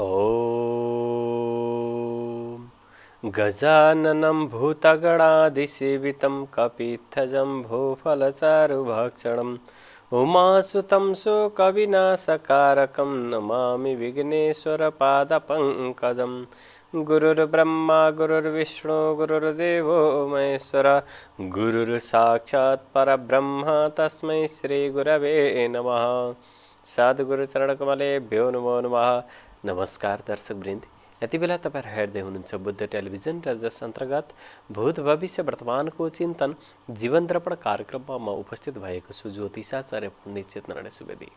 गजाननम ॐ गजाननं भूतगणादिसेवितं कपीत्थजम्भोफलचारुभक्षणम् उमासुतं नमा नमामि विघ्नेश्वरपादपङ्कजम् गुरुर्ब्रह्म गुरुर्विष्णु गुरुर्देव महेश्वर गुरुर्साक्षात् परब्रह्म तस्मै श्रीगुरवे नमः सद्गुरुचरणकमलेभ्यो नमो नम नमस्कार दर्शकवृन्द यति बेला तपाईँहरू हेर्दै हुनुहुन्छ बुद्ध टेलिभिजन र जस अन्तर्गत भूत भविष्य वर्तमानको चिन्तन जीवन दर्पण कार्यक्रममा म उपस्थित भएको छु ज्योतिषाचार्य पण्डित चेतनारायण सुवेदी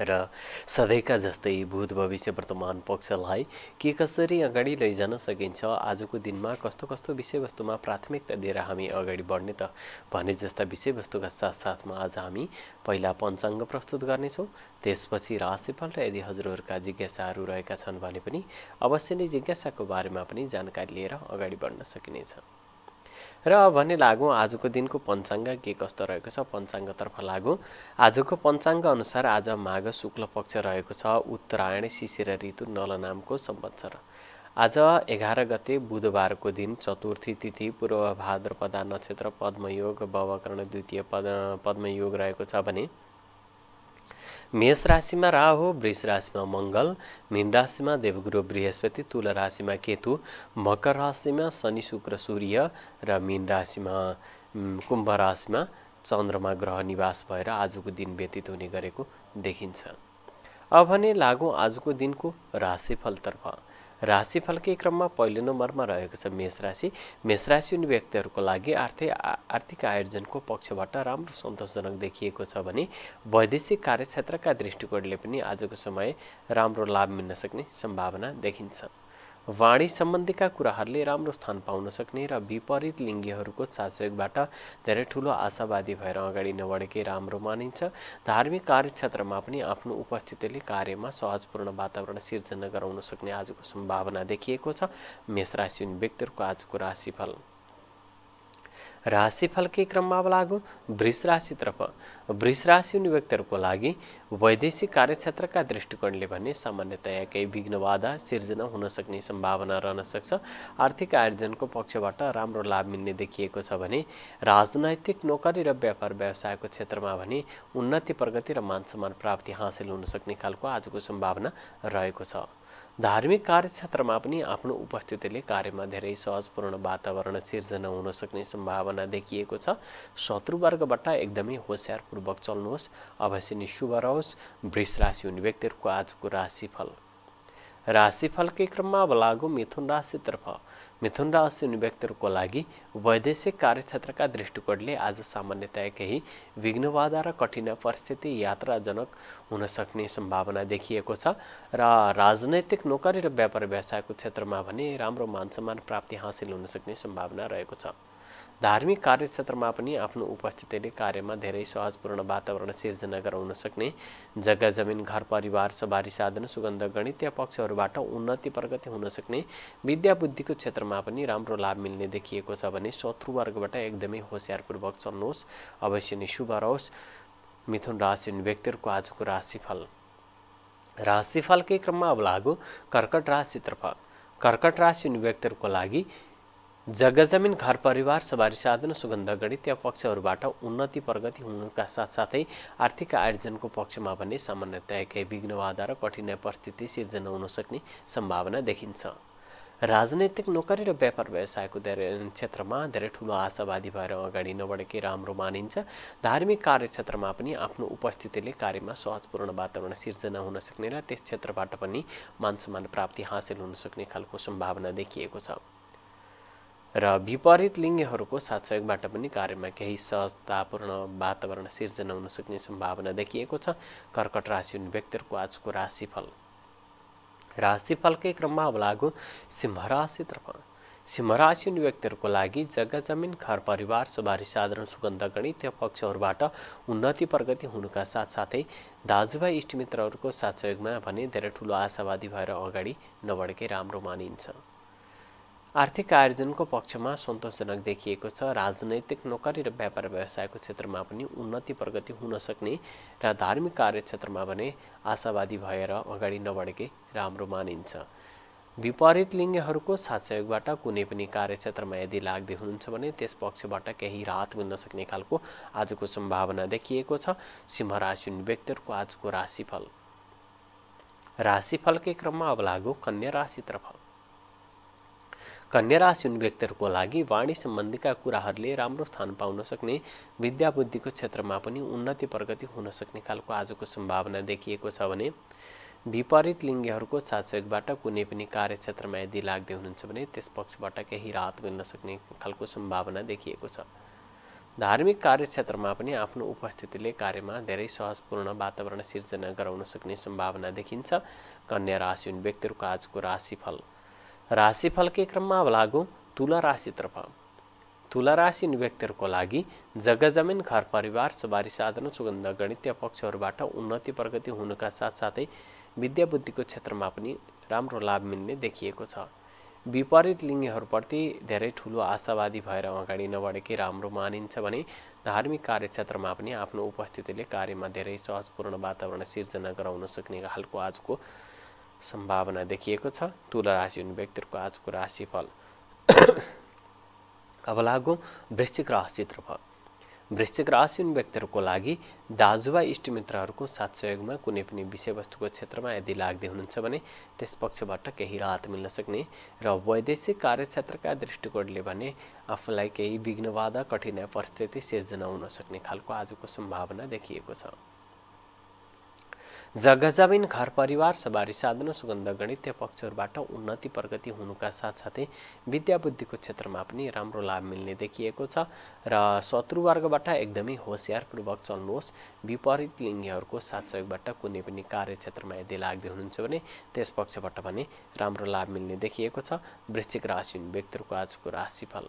र सधैँका जस्तै भूत भविष्य वर्तमान पक्षलाई के कसरी अगाडि लैजान सकिन्छ आजको दिनमा कस्तो कस्तो विषयवस्तुमा प्राथमिकता दिएर हामी अगाडि बढ्ने त भने जस्ता विषयवस्तुका साथसाथमा आज हामी पहिला पञ्चाङ्ग प्रस्तुत गर्नेछौँ त्यसपछि राशिफल र यदि हजुरहरूका जिज्ञासाहरू रहेका छन् भने पनि अवश्य नै जिज्ञासाको बारेमा पनि जानकारी लिएर अगाडि बढ्न सकिनेछ र भने लागौँ आजको दिनको पञ्चाङ्ग के कस्तो रहेको छ पञ्चाङ्गतर्फ लागौँ आजको पञ्चाङ्ग अनुसार आज माघ शुक्ल पक्ष रहेको छ उत्तरायण शिशिर ऋतु नल नामको संवत्सर आज एघार गते बुधबारको दिन चतुर्थी तिथि पूर्व भाद्रपदा नक्षत्र पद्मयोग बवकर्ण द्वितीय पद पद्मयोग रहेको छ भने मेष राशिमा राहु वृष राशिमा मङ्गल मीन राशिमा देवगुरु बृहस्पति तुल राशिमा केतु मकर राशिमा शनि शुक्र सूर्य र मीन राशिमा कुम्भ राशिमा चन्द्रमा ग्रह निवास भएर आजको दिन व्यतीत हुने गरेको देखिन्छ अब भने लागु आजको दिनको राशिफलतर्फ राशिफलकै क्रममा पहिलो नम्बरमा रहेको छ मेष राशि मेष राशि हुने व्यक्तिहरूको लागि आर्थिक आर्थिक आयोजनको पक्षबाट राम्रो सन्तोषजनक देखिएको छ भने वैदेशिक कार्यक्षेत्रका दृष्टिकोणले पनि आजको समय राम्रो लाभ मिल्न सक्ने सम्भावना देखिन्छ वाणी सम्बन्धीका कुराहरूले राम्रो स्थान पाउन सक्ने र विपरीत लिङ्गीहरूको साचयोगबाट धेरै ठुलो आशावादी भएर अगाडि नबढेकै राम्रो मानिन्छ धार्मिक कार्यक्षेत्रमा पनि आफ्नो उपस्थितिले कार्यमा सहजपूर्ण वातावरण सिर्जना गराउन सक्ने आजको सम्भावना देखिएको छ मेष राशि हुने व्यक्तिहरूको आजको राशिफल राशिफल राशिफलकै क्रममा लागु वृष राशितर्फ वृष राशि हुने व्यक्तिहरूको लागि वैदेशिक कार्यक्षेत्रका दृष्टिकोणले भने सामान्यतया केही विघ्न बाधा सिर्जना हुन सक्ने सम्भावना रहन सक्छ आर्थिक आयोजनको पक्षबाट राम्रो लाभ मिल्ने देखिएको छ भने राजनैतिक नोकरी र व्यापार व्यवसायको क्षेत्रमा भने उन्नति प्रगति र मान सम्मान प्राप्ति हासिल हुन सक्ने खालको आजको सम्भावना रहेको छ धार्मिक कार्यक्षेत्रमा पनि आफ्नो उपस्थितिले कार्यमा धेरै सहजपूर्ण वातावरण सिर्जना हुन सक्ने सम्भावना देखिएको छ शत्रुवर्गबाट एकदमै होसियारपूर्वक चल्नुहोस् अवश्य नै शुभ रहोस् वृष राशि हुने व्यक्तिहरूको आजको राशिफल राशिफलकै क्रममा अब लागु मिथुन राशितर्फ मिथुन राशि हुने व्यक्तिहरूको लागि वैदेशिक कार्यक्षेत्रका दृष्टिकोणले आज सामान्यतया केही विघ्नबाधा र कठिन परिस्थिति यात्राजनक हुन सक्ने सम्भावना देखिएको छ र राजनैतिक नोकरी र व्यापार व्यवसायको क्षेत्रमा भने राम्रो मानसम्मान प्राप्ति हासिल हुन सक्ने सम्भावना रहेको छ धार्मिक कार्यक्षेत्रमा पनि आफ्नो उपस्थितिले कार्यमा धेरै सहजपूर्ण वातावरण सिर्जना गराउन सक्ने जग्गा जमिन घर परिवार सवारी साधन सुगन्ध गणितीय पक्षहरूबाट उन्नति प्रगति हुन सक्ने विद्या बुद्धिको क्षेत्रमा पनि राम्रो लाभ मिल्ने देखिएको छ भने शत्रुवर्गबाट एकदमै होसियारपूर्वक चल्नुहोस् अवश्य नै शुभ रहोस् मिथुन राशि व्यक्तिहरूको आजको राशिफल राशिफलकै क्रममा अब लागु कर्कट राशितर्फ कर्कट राशि व्यक्तिहरूको लागि जग्गा जमिन घर परिवार सवारी साधन सुगन्ध गणितीय पक्षहरूबाट उन्नति प्रगति हुनुका साथसाथै आर्थिक आयोजनको पक्षमा पनि सामान्यतया केही विघ्न बाधा र कठिन परिस्थिति सिर्जना हुन सक्ने सम्भावना देखिन्छ राजनैतिक नोकरी र व्यापार व्यवसायको धेरै क्षेत्रमा धेरै ठुलो आशावादी भएर अगाडि नबढेकै राम्रो मानिन्छ धार्मिक कार्यक्षेत्रमा पनि आफ्नो उपस्थितिले कार्यमा सहजपूर्ण वातावरण सिर्जना हुन सक्ने र त्यस क्षेत्रबाट पनि मानसम्मान प्राप्ति हासिल हुन सक्ने खालको सम्भावना देखिएको छ र विपरीत लिङ्गहरूको सहयोगबाट पनि कार्यमा केही सहजतापूर्ण वातावरण सिर्जना हुन सक्ने सम्भावना देखिएको छ कर्कट राशि हुने व्यक्तिहरूको आजको राशिफल राशिफलकै क्रममा अब लागु सिंह राशितर्फ राशि हुने व्यक्तिहरूको लागि जग्गा जमिन घर परिवार सवारी साधारण सुगन्ध गणित पक्षहरूबाट उन्नति प्रगति हुनुका साथसाथै दाजुभाइ इष्टमित्रहरूको साथ सहयोगमा भने धेरै ठुलो आशावादी भएर अगाडि नबढेकै राम्रो मानिन्छ आर्थिक आर्जनको पक्षमा सन्तोषजनक देखिएको छ राजनैतिक नोकरी र व्यापार व्यवसायको क्षेत्रमा पनि उन्नति प्रगति हुन सक्ने र धार्मिक कार्यक्षेत्रमा भने आशावादी भएर अगाडि नबढेकै राम्रो मानिन्छ विपरीत लिङ्गहरूको साथ सहयोगबाट कुनै पनि कार्यक्षेत्रमा यदि लाग्दै हुनुहुन्छ भने त्यस पक्षबाट केही राहत मिल्न सक्ने खालको आजको सम्भावना देखिएको छ सिंह राशि हुने व्यक्तिहरूको आजको राशिफल राशिफलकै क्रममा अब लागु कन्या राशितर्फ कन्या कन्याराशिन व्यक्तिहरूको लागि वाणी सम्बन्धीका कुराहरूले राम्रो स्थान पाउन सक्ने विद्याबुद्धिको क्षेत्रमा पनि उन्नति प्रगति हुन सक्ने खालको आजको सम्भावना देखिएको छ भने विपरीत लिङ्गहरूको सासयोगबाट कुनै पनि कार्यक्षेत्रमा यदि लाग्दै हुनुहुन्छ भने त्यस पक्षबाट केही राहत मिल्न सक्ने खालको सम्भावना देखिएको छ धार्मिक कार्यक्षेत्रमा पनि आफ्नो उपस्थितिले कार्यमा धेरै सहजपूर्ण वातावरण सिर्जना गराउन सक्ने सम्भावना देखिन्छ कन्या राशि राशिन व्यक्तिहरूको आजको राशिफल राशिफलकै क्रममा अब लागौँ तुला राशितर्फ तुला राशि व्यक्तिहरूको लागि जग्गा जमिन घर परिवार सवारी साधन सुगन्ध गणितीय पक्षहरूबाट उन्नति प्रगति हुनुका साथसाथै विद्या बुद्धिको क्षेत्रमा पनि राम्रो लाभ मिल्ने देखिएको छ विपरीत लिङ्गहरूप्रति धेरै ठुलो आशावादी भएर अगाडि नबढेकै राम्रो मानिन्छ भने धार्मिक कार्यक्षेत्रमा पनि आफ्नो उपस्थितिले कार्यमा धेरै सहजपूर्ण वातावरण सिर्जना गराउन सक्ने खालको आजको सम्भावना देखिएको छ तुला राशि हुने व्यक्तिहरूको आजको राशिफल अब लागु वृश्चिक फल वृश्चिक राशि हुने व्यक्तिहरूको लागि दाजुभा इष्टमित्रहरूको साथ सहयोगमा कुनै पनि विषयवस्तुको क्षेत्रमा यदि लाग्दै हुनुहुन्छ भने त्यस पक्षबाट केही राहत मिल्न सक्ने र वैदेशिक कार्यक्षेत्रका दृष्टिकोणले भने आफूलाई केही विघ्नबाधा कठिनाइ परिस्थिति सिर्जना हुन सक्ने खालको आजको सम्भावना देखिएको छ जग्गा जमिन घर परिवार सवारी साधन सुगन्ध गणित्य पक्षहरूबाट उन्नति प्रगति हुनुका साथसाथै विद्याबुद्धिको क्षेत्रमा पनि राम्रो लाभ मिल्ने देखिएको छ र शत्रुवर्गबाट एकदमै होसियारपूर्वक चल्नुहोस् विपरीत लिङ्गीहरूको साथ सहयोगबाट कुनै पनि कार्यक्षेत्रमा यदि लाग्दै हुनुहुन्छ भने त्यस पक्षबाट पनि राम्रो लाभ मिल्ने देखिएको छ वृश्चिक राशि हुन् व्यक्तिहरूको आजको राशिफल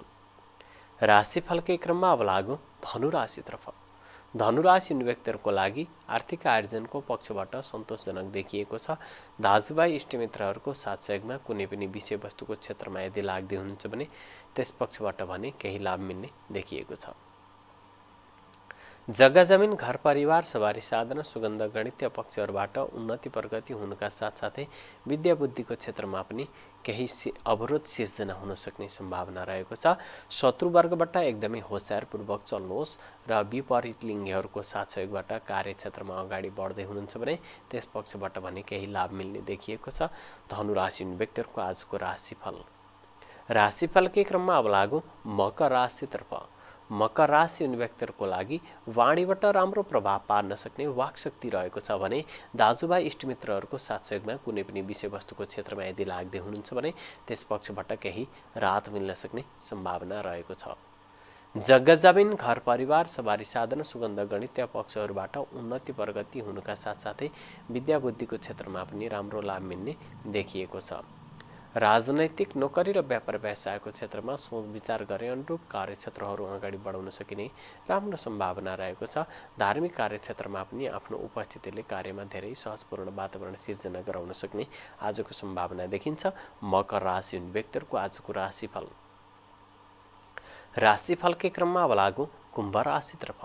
राशिफलकै क्रममा अब लागु धनु राशितर्फ धनुराशि व्यक्तिहरूको लागि आर्थिक आर्जनको पक्षबाट सन्तोषजनक देखिएको छ दाजुभाइ इष्टमित्रहरूको साथ सहयोगमा कुनै पनि विषयवस्तुको क्षेत्रमा यदि लाग्दै हुनुहुन्छ भने त्यस पक्षबाट भने केही लाभ मिल्ने देखिएको छ जग्गा जमिन घर परिवार सवारी साधन सुगन्ध गणितीय पक्षहरूबाट उन्नति प्रगति हुनुका साथसाथै विद्या बुद्धिको क्षेत्रमा पनि केही अवरोध सिर्जना हुन सक्ने सम्भावना रहेको छ शत्रुवर्गबाट एकदमै होसियारपूर्वक चल्नुहोस् र विपरीत लिङ्गीहरूको साथ सहयोगबाट कार्यक्षेत्रमा अगाडि बढ्दै हुनुहुन्छ भने त्यस पक्षबाट भने केही लाभ मिल्ने देखिएको छ धनुराशि व्यक्तिहरूको आजको राशिफल राशिफलकै क्रममा अब लागु मकर राशितर्फ मकर राशि हुने व्यक्तिहरूको लागि वाणीबाट राम्रो प्रभाव पार्न सक्ने वाक्शक्ति रहेको छ भने दाजुभाइ इष्टमित्रहरूको साथ सहयोगमा कुनै पनि विषयवस्तुको क्षेत्रमा यदि लाग्दै हुनुहुन्छ भने त्यस पक्षबाट केही राहत मिल्न सक्ने सम्भावना रहेको छ जग्गा जमिन घर परिवार सवारी साधन सुगन्ध गणित पक्षहरूबाट उन्नति प्रगति हुनुका साथसाथै विद्याबुद्धिको क्षेत्रमा पनि राम्रो लाभ मिल्ने देखिएको छ राजनैतिक नोकरी र व्यापार व्यवसायको क्षेत्रमा सोच विचार गरे अनुरूप कार्यक्षेत्रहरू अगाडि बढाउन सकिने राम्रो सम्भावना रहेको छ धार्मिक कार्यक्षेत्रमा पनि आफ्नो उपस्थितिले कार्यमा धेरै सहजपूर्ण वातावरण सिर्जना गराउन सक्ने आजको सम्भावना देखिन्छ मकर राशि हुन् व्यक्तिहरूको आजको राशिफल राशिफलकै क्रममा अब लागु कुम्भ राशितर्फ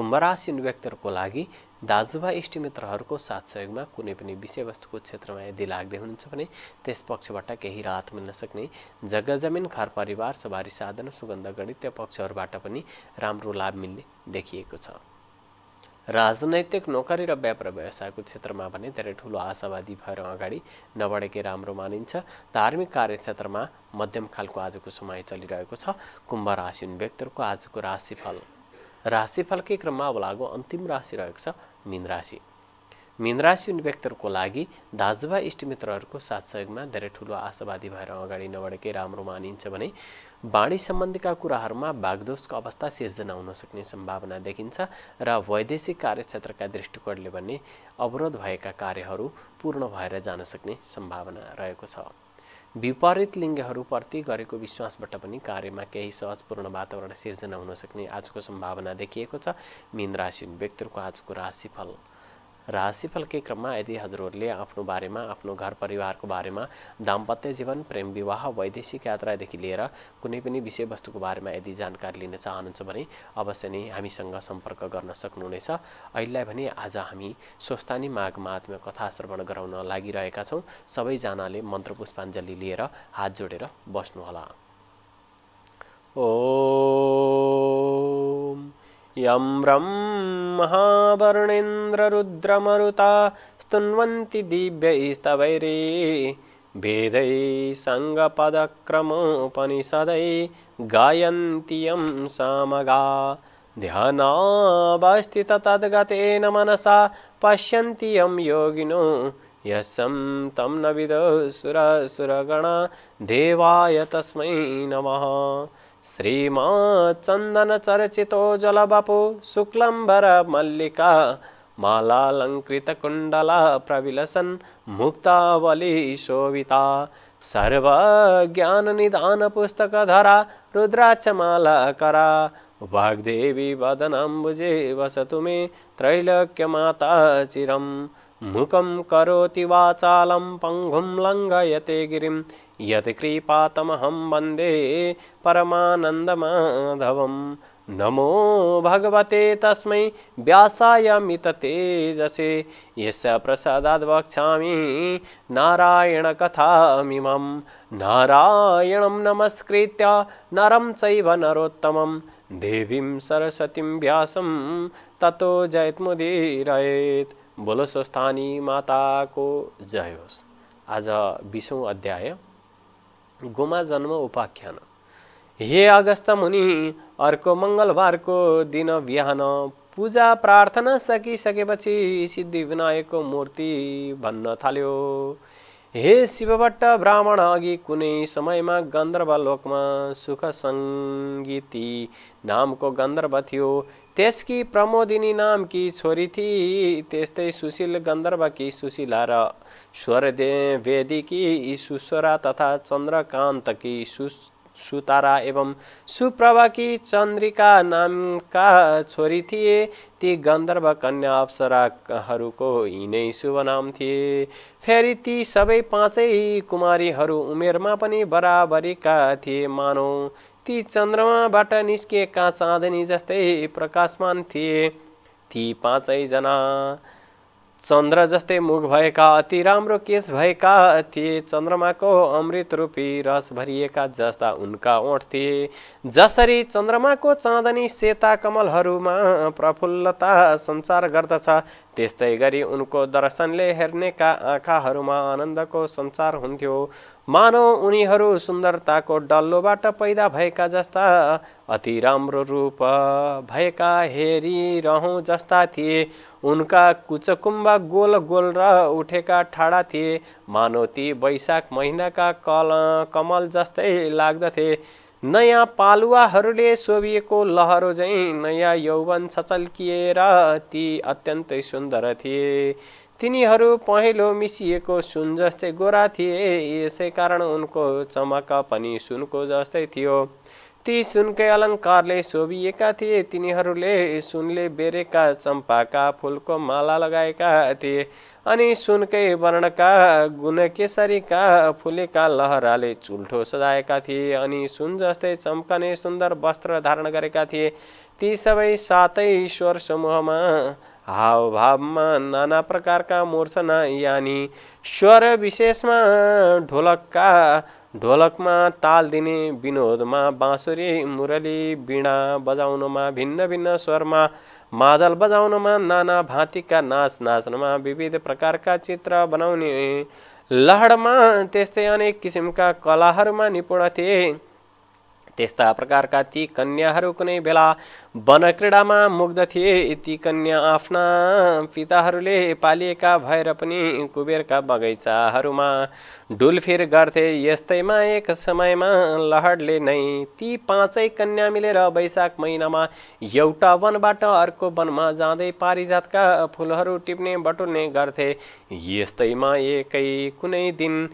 कुम्भ राशि हुने व्यक्तिहरूको लागि दाजुभा इष्टमित्रहरूको साथ सहयोगमा कुनै पनि विषयवस्तुको क्षेत्रमा यदि लाग्दै हुनुहुन्छ भने त्यस पक्षबाट केही राहत मिल्न सक्ने जग्गा जमिन घर परिवार सवारी साधन सुगन्ध गणित पक्षहरूबाट पनि राम्रो लाभ मिल्ने देखिएको छ राजनैतिक नोकरी र व्यापार व्यवसायको क्षेत्रमा भने धेरै ठुलो आशावादी भएर अगाडि नबढेकै राम्रो मानिन्छ धार्मिक कार्यक्षेत्रमा मध्यम खालको आजको समय चलिरहेको छ कुम्भ राशि व्यक्तिहरूको आजको राशिफल राशिफलकै क्रममा अब लागु अन्तिम राशि रहेको छ मिन राशि मिन राशि हुने व्यक्तिहरूको लागि दाजुभा इष्टमित्रहरूको साथ सहयोगमा धेरै ठुलो आशावादी भएर अगाडि नबढेकै राम्रो मानिन्छ भने बाणी सम्बन्धीका कुराहरूमा बागदोषको अवस्था सिर्जना हुन सक्ने सम्भावना देखिन्छ र वैदेशिक कार्यक्षेत्रका दृष्टिकोणले भने अवरोध भएका कार्यहरू पूर्ण भएर जान सक्ने सम्भावना रहेको छ विपरीत लिङ्गहरूप्रति गरेको विश्वासबाट पनि कार्यमा केही सहजपूर्ण वातावरण सिर्जना हुन सक्ने आजको सम्भावना देखिएको छ मीन राशि व्यक्तिहरूको आजको राशिफल राशिफलकै क्रममा यदि हजुरहरूले आफ्नो बारेमा आफ्नो घर परिवारको बारेमा दाम्पत्य जीवन प्रेम विवाह वैदेशिक यात्रादेखि लिएर कुनै पनि विषयवस्तुको बारेमा यदि जानकारी लिन चाहनुहुन्छ भने अवश्य नै हामीसँग सम्पर्क गर्न सक्नुहुनेछ अहिलेलाई भने आज हामी स्वस्थानी माघ महात्मा कथा श्रवण गराउन लागिरहेका छौँ सबैजनाले मन्त्र पुष्पाञ्जली लिएर हात जोडेर बस्नुहोला ओ यं रं महावरुणेन्द्ररुद्रमरुता स्तुन्वन्ति दिव्यैस्तवैरे भेदै सङ्गपदक्रमोपनिषदै गायन्ति यं सामगा ध्यानावस्थिततद्गतेन मनसा पश्यन्ति यं योगिनो यस्सं तं न देवाय तस्मै नमः श्रीमा चन्दनचर्चितो जलबपु शुक्लम्बरमल्लिका मालालङ्कृतकुण्डला प्रविलसन् मुक्तावली शोभिता सर्वज्ञाननिदानपुस्तकधरा रुद्राक्षमालाकरा वाग्देवी वदनाम्बुजे वसतु मे त्रैलोक्यमाता चिरं मुखं करोति वाचालं पङ्गुं लङ्घयते गिरिं यत्कृपातमहं वन्दे परमानन्दमाधवं नमो भगवते तस्मै व्यासाय मिततेजसे यस्य प्रसादाद् वक्ष्यामि नारायणकथामिमं नारायणं नमस्कृत्य नरं चैव नरोत्तमं देवीं सरस्वतीं व्यासं ततो जयत्मुदीरयेत् बोलो स्वस्थानी माताको जय होस् आज बिसौँ अध्याय गुमा जन्म उपाख्यान हे अगस्त मुनि अर्को मङ्गलबारको दिन बिहान पूजा प्रार्थना सकिसकेपछि सिद्धि विनायकको मूर्ति भन्न थाल्यो हे शिवभट्ट ब्राह्मण अघि कुनै समयमा गन्धर्व लोकमा सुख सङ्गीति नामको गन्धर्व थियो त्यसकी प्रमोदिनी नाम कि छोरी थिए त्यस्तै सुशील गन्धर्वकी सुशीला र स्वरदे कि सुस्वरा तथा चन्द्रकान्तकी सु सुतारा एवं सुप्रभाकी चन्द्रिका नामका छोरी थिए ती गन्धर्व कन्या अप्सराहरूको यिनै नाम थिए फेरि ती सबै पाँचै कुमारीहरू उमेरमा पनि बराबरीका थिए मानौ ती चन्द्रमाबाट निस्किएका चाँदनी जस्तै प्रकाशमान थिए ती पाँचैजना चन्द्र जस्तै मुख भएका अति राम्रो केस भएका थिए चन्द्रमाको अमृत रूपी रस भरिएका जस्ता उनका ओठ थिए जसरी चन्द्रमाको चाँदनी सेता कमलहरूमा प्रफुल्लता सञ्चार गर्दछ त्यस्तै गरी उनको दर्शनले हेर्नेका आँखाहरूमा आनन्दको सञ्चार हुन्थ्यो मानव उनीहरू सुन्दरताको डल्लोबाट पैदा भएका जस्ता अति राम्रो रूप भएका हेरिरहँ जस्ता थिए उनका कुचकुम्बा गोल गोल र उठेका ठाडा थिए मानव ती वैशाख महिनाका कल कमल जस्तै लाग्दथे नयाँ पालुवाहरूले सोभिएको लहरो झैँ नयाँ यौवन सचल्किएर ती अत्यन्तै सुन्दर थिए तिनीहरू पहेँलो मिसिएको सुन जस्तै गोरा थिए यसै कारण उनको चमक पनि सुनको जस्तै थियो ती सुनकै अलङ्कारले शोभिएका थिए तिनीहरूले सुनले बेरेका चम्पाका फुलको माला लगाएका थिए अनि सुनकै वर्णका गुणकेसरीका फुलेका लहराले चुल्ठो सजाएका थिए अनि सुन जस्तै चम्कने सुन्दर वस्त्र धारण गरेका थिए ती सबै सातै स्वर समूहमा हावभावमा नाना प्रकारका मूर्छना यानि स्वर विशेषमा ढोलकका ढोलकमा ताल दिने विनोदमा बाँसुरी मुरली वीणा बजाउनमा भिन्न भिन्न स्वरमा मादल बजाउनमा नाना भाँतीका नाच नाच्नमा विविध प्रकारका चित्र बनाउने लहरमा त्यस्तै अनेक किसिमका कलाहरूमा निपुण थिए त्यस्ता प्रकारका ती कन्याहरू कुनै बेला वनक्रीडामा मुग्ध थिए ती कन्या आफ्ना पिताहरूले पालिएका भएर पनि कुबेरका बगैँचाहरूमा डुलफिर गर्थे यस्तैमा एक समयमा लहरले नै ती पाँचै कन्या मिलेर वैशाख महिनामा एउटा वनबाट अर्को वनमा जाँदै पारिजातका फुलहरू टिप्ने बटुल्ने गर्थे यस्तैमा एकै कुनै दिन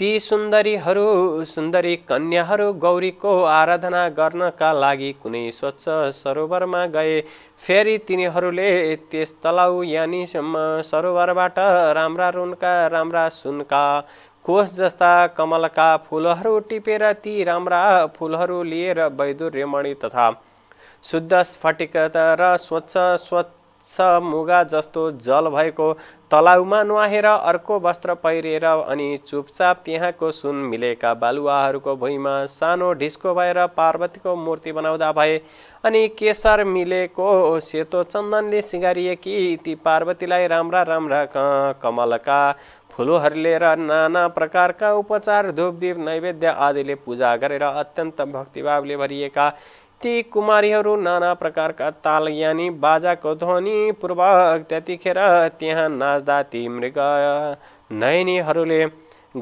ती सुन्दरीहरू सुन्दरी कन्याहरू गौरीको आराधना गर्नका लागि कुनै स्वच्छ सरोवरमा गए फेरि तिनीहरूले त्यस तलाउ यानि सरोवरबाट राम्रा रुनका राम्रा सुनका कोष जस्ता कमलका फुलहरू टिपेर ती राम्रा फुलहरू लिएर वैदुर्यमणि तथा शुद्ध स्फटिक र स्वच्छ स्वच्छ स्वच्छ मुगा जस्तो जल भएको तलाउमा नुहाएर अर्को वस्त्र पहिरिएर अनि चुपचाप त्यहाँको सुन मिलेका बालुवाहरूको भुइँमा सानो ढिस्को भएर पार्वतीको मूर्ति बनाउँदा भए अनि केसर मिलेको सेतो चन्दनले सिँगारिए कि ती पार्वतीलाई राम्रा राम्रा कमलका फुलोहरूले र नाना प्रकारका उपचार धुपदीप नैवेद्य आदिले पूजा गरेर अत्यन्त भक्तिभावले भरिएका ती कुमारीहरू नाना प्रकारका ताल यानि बाजाको ध्वनि पूर्वक त्यतिखेर त्यहाँ नाच्दा ती मृग नयनीहरूले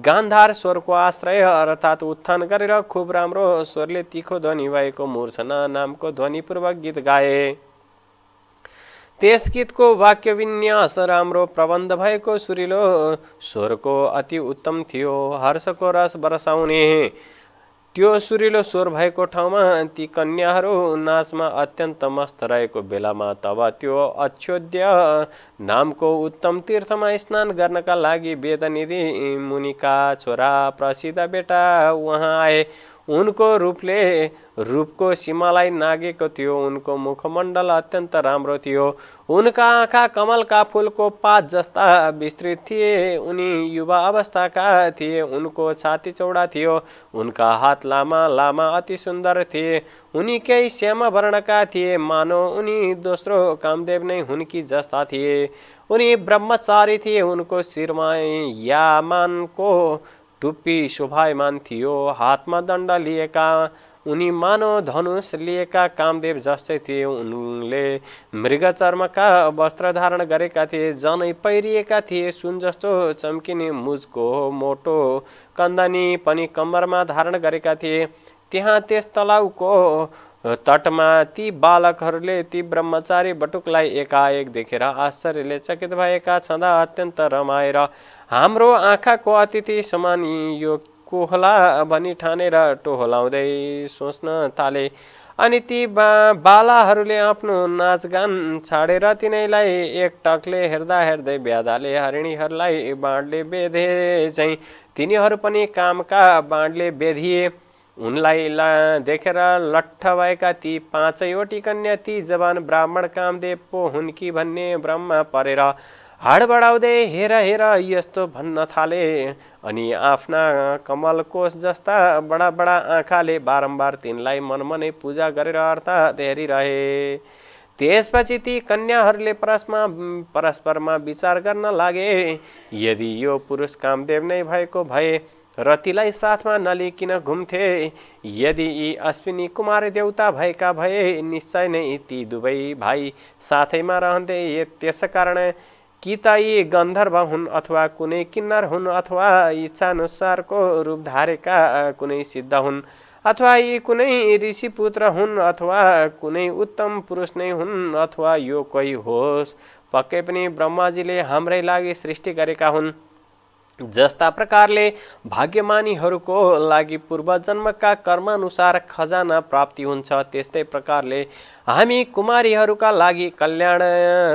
गान्धार स्वरको आश्रय अर्थात् उत्थान गरेर खुब राम्रो स्वरले तिखो ध्वनि भएको मूर्छना नामको ध्वनिपूर्वक गीत गाए त्यस गीतको वाक्यविन्यास राम्रो प्रबन्ध भएको सुरिलो स्वरको अति उत्तम थियो हर्षको रस बर्साउने त्यो सुरिलो स्वर भएको ठाउँमा ती कन्याहरू नाचमा अत्यन्त मस्त रहेको बेलामा तब त्यो अक्षोद्य नामको उत्तम तीर्थमा स्नान गर्नका लागि वेदनिधि मुनिका छोरा प्रसिद्ध बेटा उहाँ आए उनको रूपले रूपको सीमालाई नागेको थियो उनको मुखमण्डल अत्यन्त राम्रो थियो उनका आँखा कमलका फुलको पात जस्ता विस्तृत थिए उनी युवा अवस्थाका थिए उनको छाती चौडा थियो उनका हात लामा लामा अति सुन्दर थिए उनी केही श्याम वर्णका थिए मानव उनी दोस्रो कामदेव नै हुन्की जस्ता थिए उनी ब्रह्मचारी थिए उनको शिरमा यामानको टुप्पी शोभायमान थियो हातमा दण्ड लिएका उनी मानव धनुष लिएका कामदेव जस्तै थिए उनले मृग चर्मका वस्त्र धारण गरेका थिए जनै पहिरिएका थिए सुन जस्तो चम्किने मुजको मोटो कन्दनी पनि कम्बरमा धारण गरेका थिए त्यहाँ त्यस तलाउको तटमा ती बालकहरूले ती ब्रह्मचारी बटुकलाई एकाएक देखेर आश्चर्यले चकित भएका छँदा अत्यन्त रमाएर हाम्रो आँखाको अतिथि समान यो कोहला भनी ठानेर टोहोलाउँदै सोच्न थाले अनि ती बा बालाहरूले आफ्नो नाचगान छाडेर तिनैलाई एक टकले हेर्दा हेर्दै ब्यादाले हरिणीहरूलाई बाँडले बेधे चाहिँ तिनीहरू पनि कामका बाँडले बेधिए उनलाई ला देखेर लट्ठ भएका ती पाँचैवटी कन्या ती जवान ब्राह्मण कामदेव पो हुन् कि भन्ने ब्रह्मा परेर हडबडाउँदै हेर हेर यस्तो भन्न थाले अनि आफ्ना कोष जस्ता बडा बडा आँखाले बारम्बार तिनलाई मनमनै पूजा गरेर अर्थात् रहे त्यसपछि ती कन्याहरूले परस्मा परस्परमा विचार गर्न लागे यदि यो पुरुष कामदेव नै भएको भए रतिलाई साथमा नलिकन घुम्थे यदि यी अश्विनी कुमार देउता भएका भए निश्चय नै ती दुवै भाइ साथैमा रहन्थे कारण कि त यी गन्धर्व हुन् अथवा कुनै किन्नर हुन् अथवा इच्छानुसारको रूप धारेका कुनै सिद्ध हुन् अथवा यी कुनै ऋषि पुत्र हुन् अथवा कुनै उत्तम पुरुष नै हुन् अथवा यो कोही होस् पक्कै पनि ब्रह्माजीले हाम्रै लागि सृष्टि गरेका हुन् जस्ता प्रकारले भाग्यमानीहरूको लागि पूर्वजन्मका कर्मानुसार खजाना प्राप्ति हुन्छ त्यस्तै प्रकारले हामी कुमारीहरूका लागि कल्याण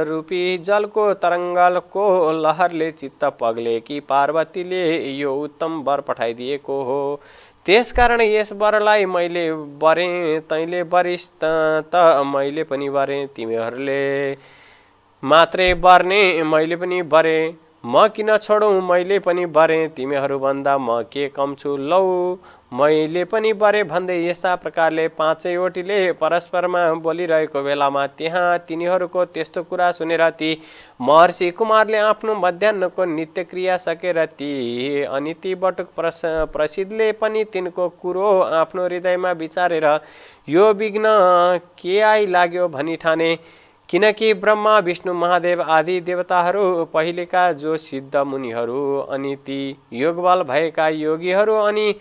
रूपी जलको तरङ्गलको लहरले चित्त पग्ले कि पार्वतीले यो उत्तम वर पठाइदिएको हो त्यसकारण यस वरलाई मैले बरेँ तैँले बरिस् त मैले पनि बरेँ तिमीहरूले मात्रै बर्ने मैले पनि बरेँ म किन छोडौँ मैले पनि बरेँ तिमीहरूभन्दा म के कम छु लौ मैले पनि बरे भन्दै यस्ता प्रकारले पाँचैवटीले परस्परमा बोलिरहेको बेलामा त्यहाँ तिनीहरूको त्यस्तो कुरा सुनेर ती महर्षि कुमारले आफ्नो मध्याहको नित्यक्रिया सकेर ती अनि ती बटुक प्रस प्रसिद्धले पनि तिनको कुरो आफ्नो हृदयमा विचारेर यो विघ्न के आई लाग्यो भनी ठाने किनकि ब्रह्मा विष्णु महादेव आदि देवताहरू पहिलेका जो सिद्ध मुनिहरू अनि ती योगबल भएका योगीहरू अनि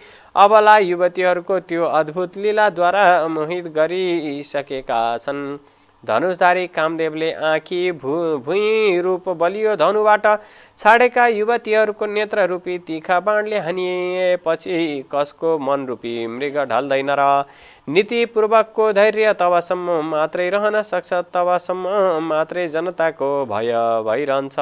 अबला युवतीहरूको त्यो अद्भुत लीलाद्वारा मोहित गरिसकेका छन् धनुषधारी कामदेवले आँखी भु भुइँ रूप बलियो धनुबाट छाडेका युवतीहरूको नेत्र रूपी तिखा बाणले हानिएपछि कसको मन रूपी मृग ढल्दैन र नीतिपूर्वकको धैर्य तबसम्म मात्रै रहन सक्छ तबसम्म मात्रै जनताको भय भइरहन्छ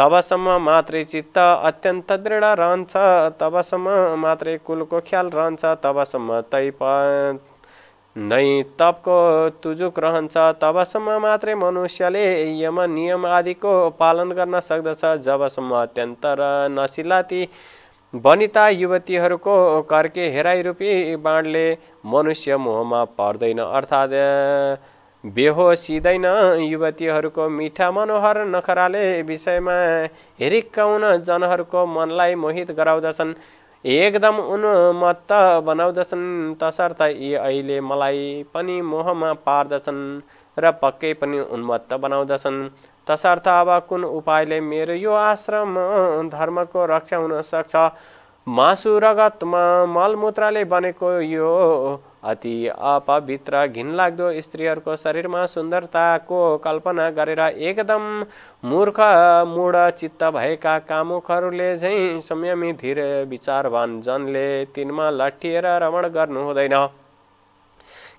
तबसम्म मात्रै चित्त अत्यन्त दृढ रहन्छ तबसम्म मात्रै कुलको ख्याल रहन्छ तबसम्म तैप नै तपको तुजुक रहन्छ तबसम्म मात्रै मनुष्यले यम नियम आदिको पालन गर्न सक्दछ जबसम्म अत्यन्त र नसिलाती वनिता युवतीहरूको कर्के हेराइरूपी रूपी बाणले मनुष्य मोहमा पर्दैन अर्थात् बेहोसिँदैन युवतीहरूको मिठा मनोहर नखराले विषयमा हेरिक्काउन जनहरूको मनलाई मोहित गराउँदछन् एकदम उन्मत्त बनाउँदछन् तसर्थ यी अहिले मलाई पनि मोहमा पार्दछन् र पक्कै पनि उन्मत्त बनाउँदछन् तसर्थ अब कुन उपायले मेरो यो आश्रम धर्मको रक्षा हुन सक्छ मासु रगतमा मलमूत्रले बनेको यो अति अपवित्र घिनलाग्दो स्त्रीहरूको शरीरमा सुन्दरताको कल्पना गरेर एकदम मूर्ख मूढ चित्त भएका कामुकहरूले झैँ संयमी धीर विचारवान जनले तिनमा लट्ठिएर रमण गर्नु हुँदैन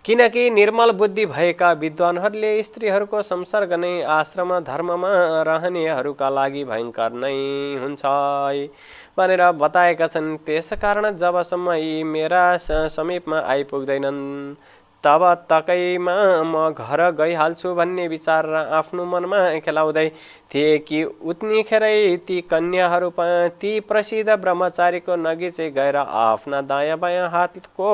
किनकि निर्मल बुद्धि भएका विद्वानहरूले स्त्रीहरूको संसर्ग नै आश्रम धर्ममा रहनेहरूका लागि भयङ्कर नै हुन्छ भनेर बताएका छन् त्यसकारण जबसम्म यी मेरा समीपमा आइपुग्दैनन् तब तकैमा म घर गइहाल्छु भन्ने विचार र आफ्नो मनमा खेलाउँदै थिए कि उत्निखेरै ती कन्याहरू ती प्रसिद्ध ब्रह्मचारीको नगिचे गएर आफ्ना दायाँ बायाँ हातको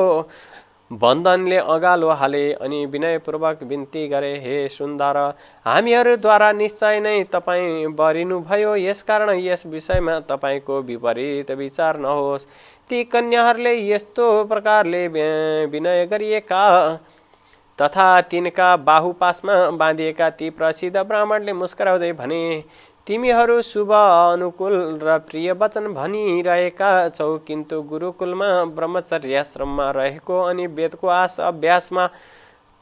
बन्धनले अगालो हाले अनि विनयपूर्वक बिन्ती गरे हे सुन्दर हामीहरूद्वारा निश्चय नै तपाईँ बरिनुभयो यसकारण यस विषयमा तपाईँको विपरीत विचार नहोस् ती कन्याहरूले यस्तो प्रकारले विनय गरिएका तथा तिनका बाहुपासमा बाँधिएका ती प्रसिद्ध ब्राह्मणले मुस्कुराउँदै भने तिमीहरू शुभ अनुकूल र प्रिय वचन भनिरहेका छौ किन्तु गुरुकुलमा ब्रह्मचर्याश्रममा रहेको अनि वेदको आस अभ्यासमा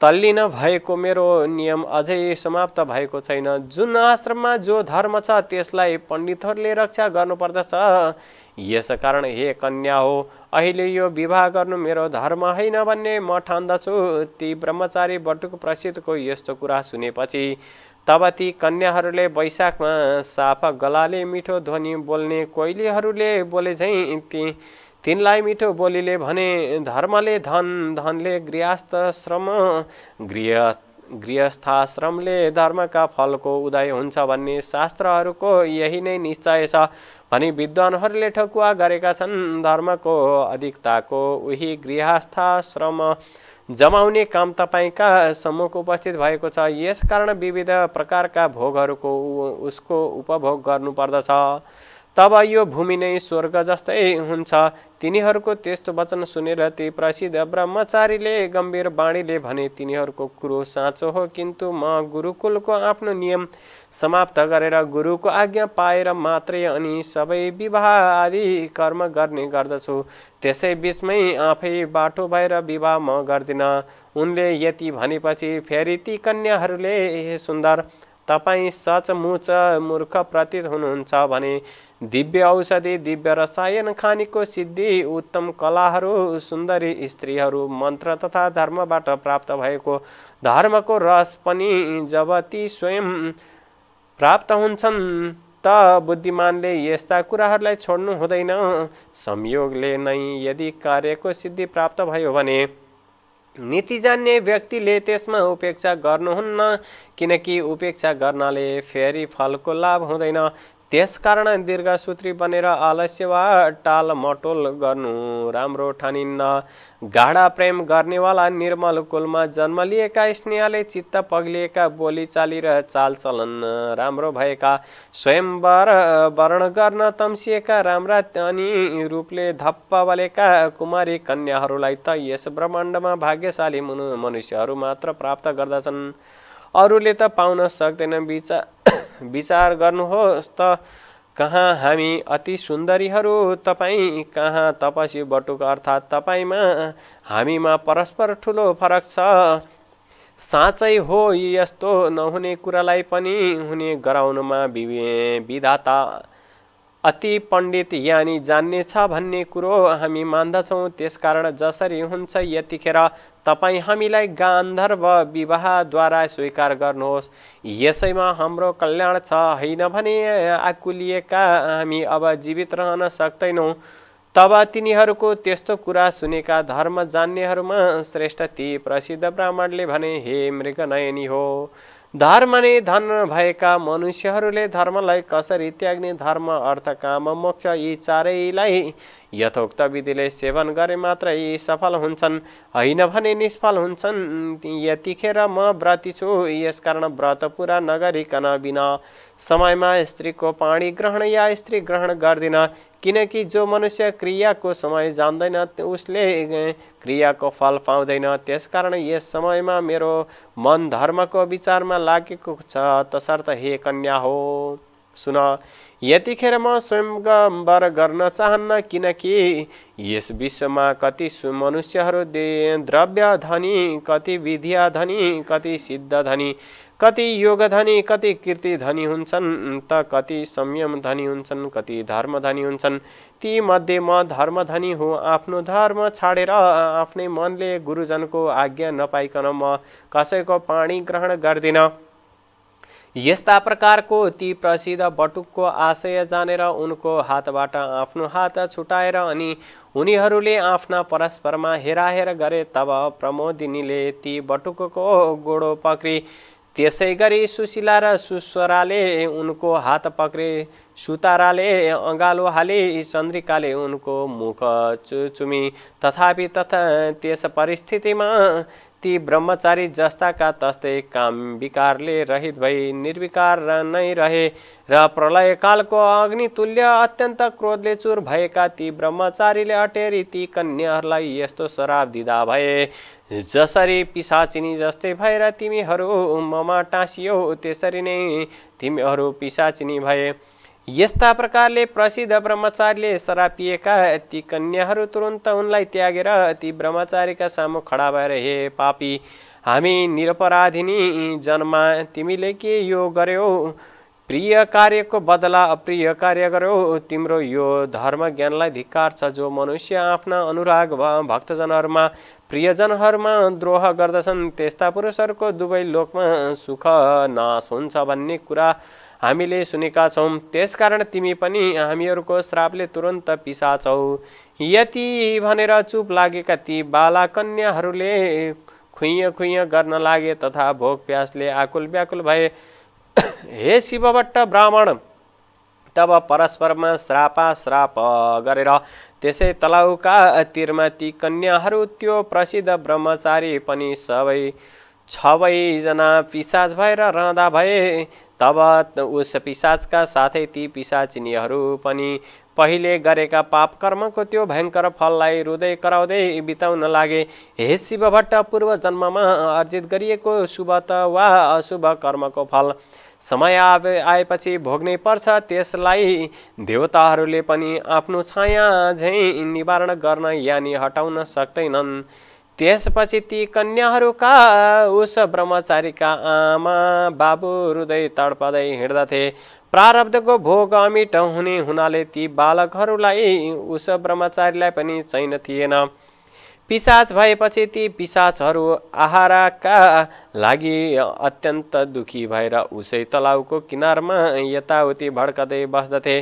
तल्लिन भएको मेरो नियम अझै समाप्त भएको छैन जुन आश्रममा जो धर्म छ त्यसलाई पण्डितहरूले रक्षा गर्नुपर्दछ यस कारण हे कन्या हो अहिले यो विवाह गर्नु मेरो धर्म होइन भन्ने म ठान्दछु ती ब्रह्मचारी बटुक प्रसिद्धको यस्तो कुरा सुनेपछि तब ती कन्याहरूले वैशाखमा साफा गलाले मिठो ध्वनि बोल्ने कोइलीहरूले बोले झैँ ती तिनलाई मिठो बोलीले भने धर्मले धन धनले गृहस्थ श्रम गृह गृहस्थाश्रमले धर्मका फलको उदय हुन्छ भन्ने शास्त्रहरूको यही नै निश्चय छ भनी विद्वानहरूले ठकुवा गरेका छन् धर्मको अधिकताको उही गृहस्थाश्रम जमाउने काम तपाईँका समूहको उपस्थित भएको छ यसकारण विविध प्रकारका भोगहरूको उसको उपभोग गर्नुपर्दछ तब यो भूमि नै स्वर्ग जस्तै हुन्छ तिनीहरूको त्यस्तो वचन सुनेर ती प्रसिद्ध ब्रह्मचारीले गम्भीर बाणीले भने तिनीहरूको कुरो साँचो हो किन्तु म गुरुकुलको आफ्नो नियम समाप्त गरेर गुरुको आज्ञा पाएर मात्रै अनि सबै विवाह आदि कर्म गर्ने गर्दछु त्यसै बिचमै आफै बाटो भएर विवाह म गर्दिनँ उनले यति भनेपछि फेरि ती कन्याहरूले सुन्दर तपाईँ सचमुच मूर्ख प्रतीत हुनुहुन्छ भने दिव्य औषधि दिव्य रसायन खानीको सिद्धि उत्तम कलाहरू सुन्दरी स्त्रीहरू मन्त्र तथा धर्मबाट प्राप्त भएको धर्मको रस पनि जब ती स्वयं प्राप्त हुन्छन् त बुद्धिमानले यस्ता कुराहरूलाई छोड्नु हुँदैन संयोगले नै यदि कार्यको सिद्धि प्राप्त भयो भने नीति जान्ने व्यक्तिले त्यसमा उपेक्षा गर्नुहुन्न किनकि उपेक्षा गर्नाले फेरि फलको लाभ हुँदैन त्यसकारण दीर्घसूत्री बनेर आलस्य वा टाल मटोल गर्नु राम्रो ठानिन्न गाढा प्रेम गर्नेवाला निर्मल कुलमा जन्म लिएका स्नेहले चित्त पग्लिएका बोलीचाली र चालचलन राम्रो भएका स्वयंवर वर्ण गर्न तम्सिएका राम्रा अनि रूपले धप्प बलेका कुमारी कन्याहरूलाई त यस ब्रह्माण्डमा भाग्यशाली मनुष्यहरू मात्र प्राप्त गर्दछन् अरूले त पाउन सक्दैन विचार विचार गर्नुहोस् त कहाँ हामी अति सुन्दरीहरू तपाईँ कहाँ तपसी बटुक अर्थात् तपाईँमा हामीमा परस्पर ठुलो फरक छ साँच्चै हो यस्तो नहुने कुरालाई पनि हुने गराउनुमा विधाता अति पण्डित यानि छ भन्ने कुरो हामी मान्दछौँ त्यसकारण जसरी हुन्छ यतिखेर तपाईँ हामीलाई गान्धर्व विवाहद्वारा स्वीकार गर्नुहोस् यसैमा हाम्रो कल्याण छ होइन भने आकुलिएका हामी अब जीवित रहन सक्दैनौँ तब तिनीहरूको त्यस्तो कुरा सुनेका धर्म जान्नेहरूमा श्रेष्ठ ती प्रसिद्ध ब्राह्मणले भने हे मृगनयनी हो धर्म नै धन भएका मनुष्यहरूले धर्मलाई कसरी त्याग्ने धर्म अर्थ काम मोक्ष यी चारैलाई यथोक्त विधिले सेवन गरे मात्रै सफल हुन्छन् होइन भने निष्फल हुन्छन् यतिखेर म व्रती छु यसकारण व्रत पुरा नगरिकन बिना समयमा स्त्रीको पाणी ग्रहण या स्त्री ग्रहण गर्दिन किनकि जो मनुष्य क्रियाको समय जान्दैन उसले क्रियाको फल पाउँदैन त्यसकारण यस समयमा मेरो मन धर्मको विचारमा लागेको छ तसर्थ हे कन्या हो सुन यतिखेरमा स्वयंगम्बर गर्न चाहन्न किनकि यस विश्वमा कति सु मनुष्यहरू दे द्रव्य धनी कति विद्या धनी कति सिद्ध धनी कति योग धनी कति कीर्ति धनी हुन्छन् त कति संयम धनी हुन्छन् कति धर्म धनी हुन्छन् ती मध्ये म धर्म धनी हो आफ्नो धर्म छाडेर आफ्नै मनले गुरुजनको आज्ञा नपाइकन म कसैको पाणी ग्रहण गर्दिनँ यस्ता प्रकारको ती प्रसिद्ध बटुकको आशय जानेर उनको हातबाट आफ्नो हात छुटाएर अनि उनीहरूले आफ्ना परस्परमा हेराहेर गरे तब प्रमोदिनीले ती बटुकको गोडो पक्रे त्यसै गरी सुशीला र सुस्वराले उनको हात पक्रे सुताराले अँगालो हाले चन्द्रिकाले उनको मुख चुचुमी तथापि तथा त्यस परिस्थितिमा ती ब्रह्मचारी जस्ताका तस्तै काम विकारले रहित भई निर्विकार नै रहे र प्रलयकालको अग्नितुल्य अत्यन्त क्रोधले चुर भएका ती ब्रह्मचारीले अटेरी ती कन्याहरूलाई यस्तो शराब दिँदा भए जसरी पिसाचिनी जस्तै भएर तिमीहरू ममा टाँसियौ त्यसरी नै तिमीहरू पिसाचिनी भए यस्ता प्रकारले प्रसिद्ध ब्रह्मचारीले सरापिएका ती कन्याहरू तुरन्त उनलाई त्यागेर ती ब्रह्मचारीका सामु खडा भएर हे पापी हामी निरपराधिनी जन्मा तिमीले के यो गर्यौ प्रिय कार्यको बदला अप्रिय कार्य गर्यौ तिम्रो यो धर्म ज्ञानलाई धिक्कार छ जो मनुष्य आफ्ना अनुराग भक्तजनहरूमा प्रियजनहरूमा द्रोह गर्दछन् त्यस्ता पुरुषहरूको दुवै लोकमा सुख नाश हुन्छ भन्ने कुरा हामीले सुनेका छौँ त्यसकारण तिमी पनि हामीहरूको श्रापले तुरन्त पिसाछौ यति भनेर चुप लागेका ती बालाकन्याहरूले खुइँ खुइँ गर्न लागे तथा भोग प्यासले आकुल व्याकुल भए हे शिवभट्ट ब्राह्मण तब परस्परमा श्रापा श्राप गरेर त्यसै तलाउका तिरमा ती कन्याहरू त्यो प्रसिद्ध ब्रह्मचारी पनि सबै छवैजना पिसाज भएर रहँदा भए तब उस पिसाचका साथै ती पिसाचिनीहरू पनि पहिले गरेका पाप कर्मको त्यो भयङ्कर फललाई रुँदै कराउँदै बिताउन लागे हे शिवभट्ट पूर्व जन्ममा अर्जित गरिएको शुभ त वा अशुभ कर्मको फल समय आए आएपछि भोग्नै पर्छ त्यसलाई देवताहरूले पनि आफ्नो छाया झैँ निवारण गर्न यानी हटाउन सक्दैनन् त्यसपछि ती कन्याहरूका उस ब्रह्मचारीका आमा बाबु हृदय तडपदै हिँड्दथे प्रारब्धको भोग अमिट हुने हुनाले ती बालकहरूलाई उस ब्रह्मचारीलाई पनि चैन थिएन पिसाच भएपछि ती पिसाचहरू आहाराका लागि अत्यन्त दुखी भएर उसै तलाउको किनारमा यताउति भड्कदै बस्दथे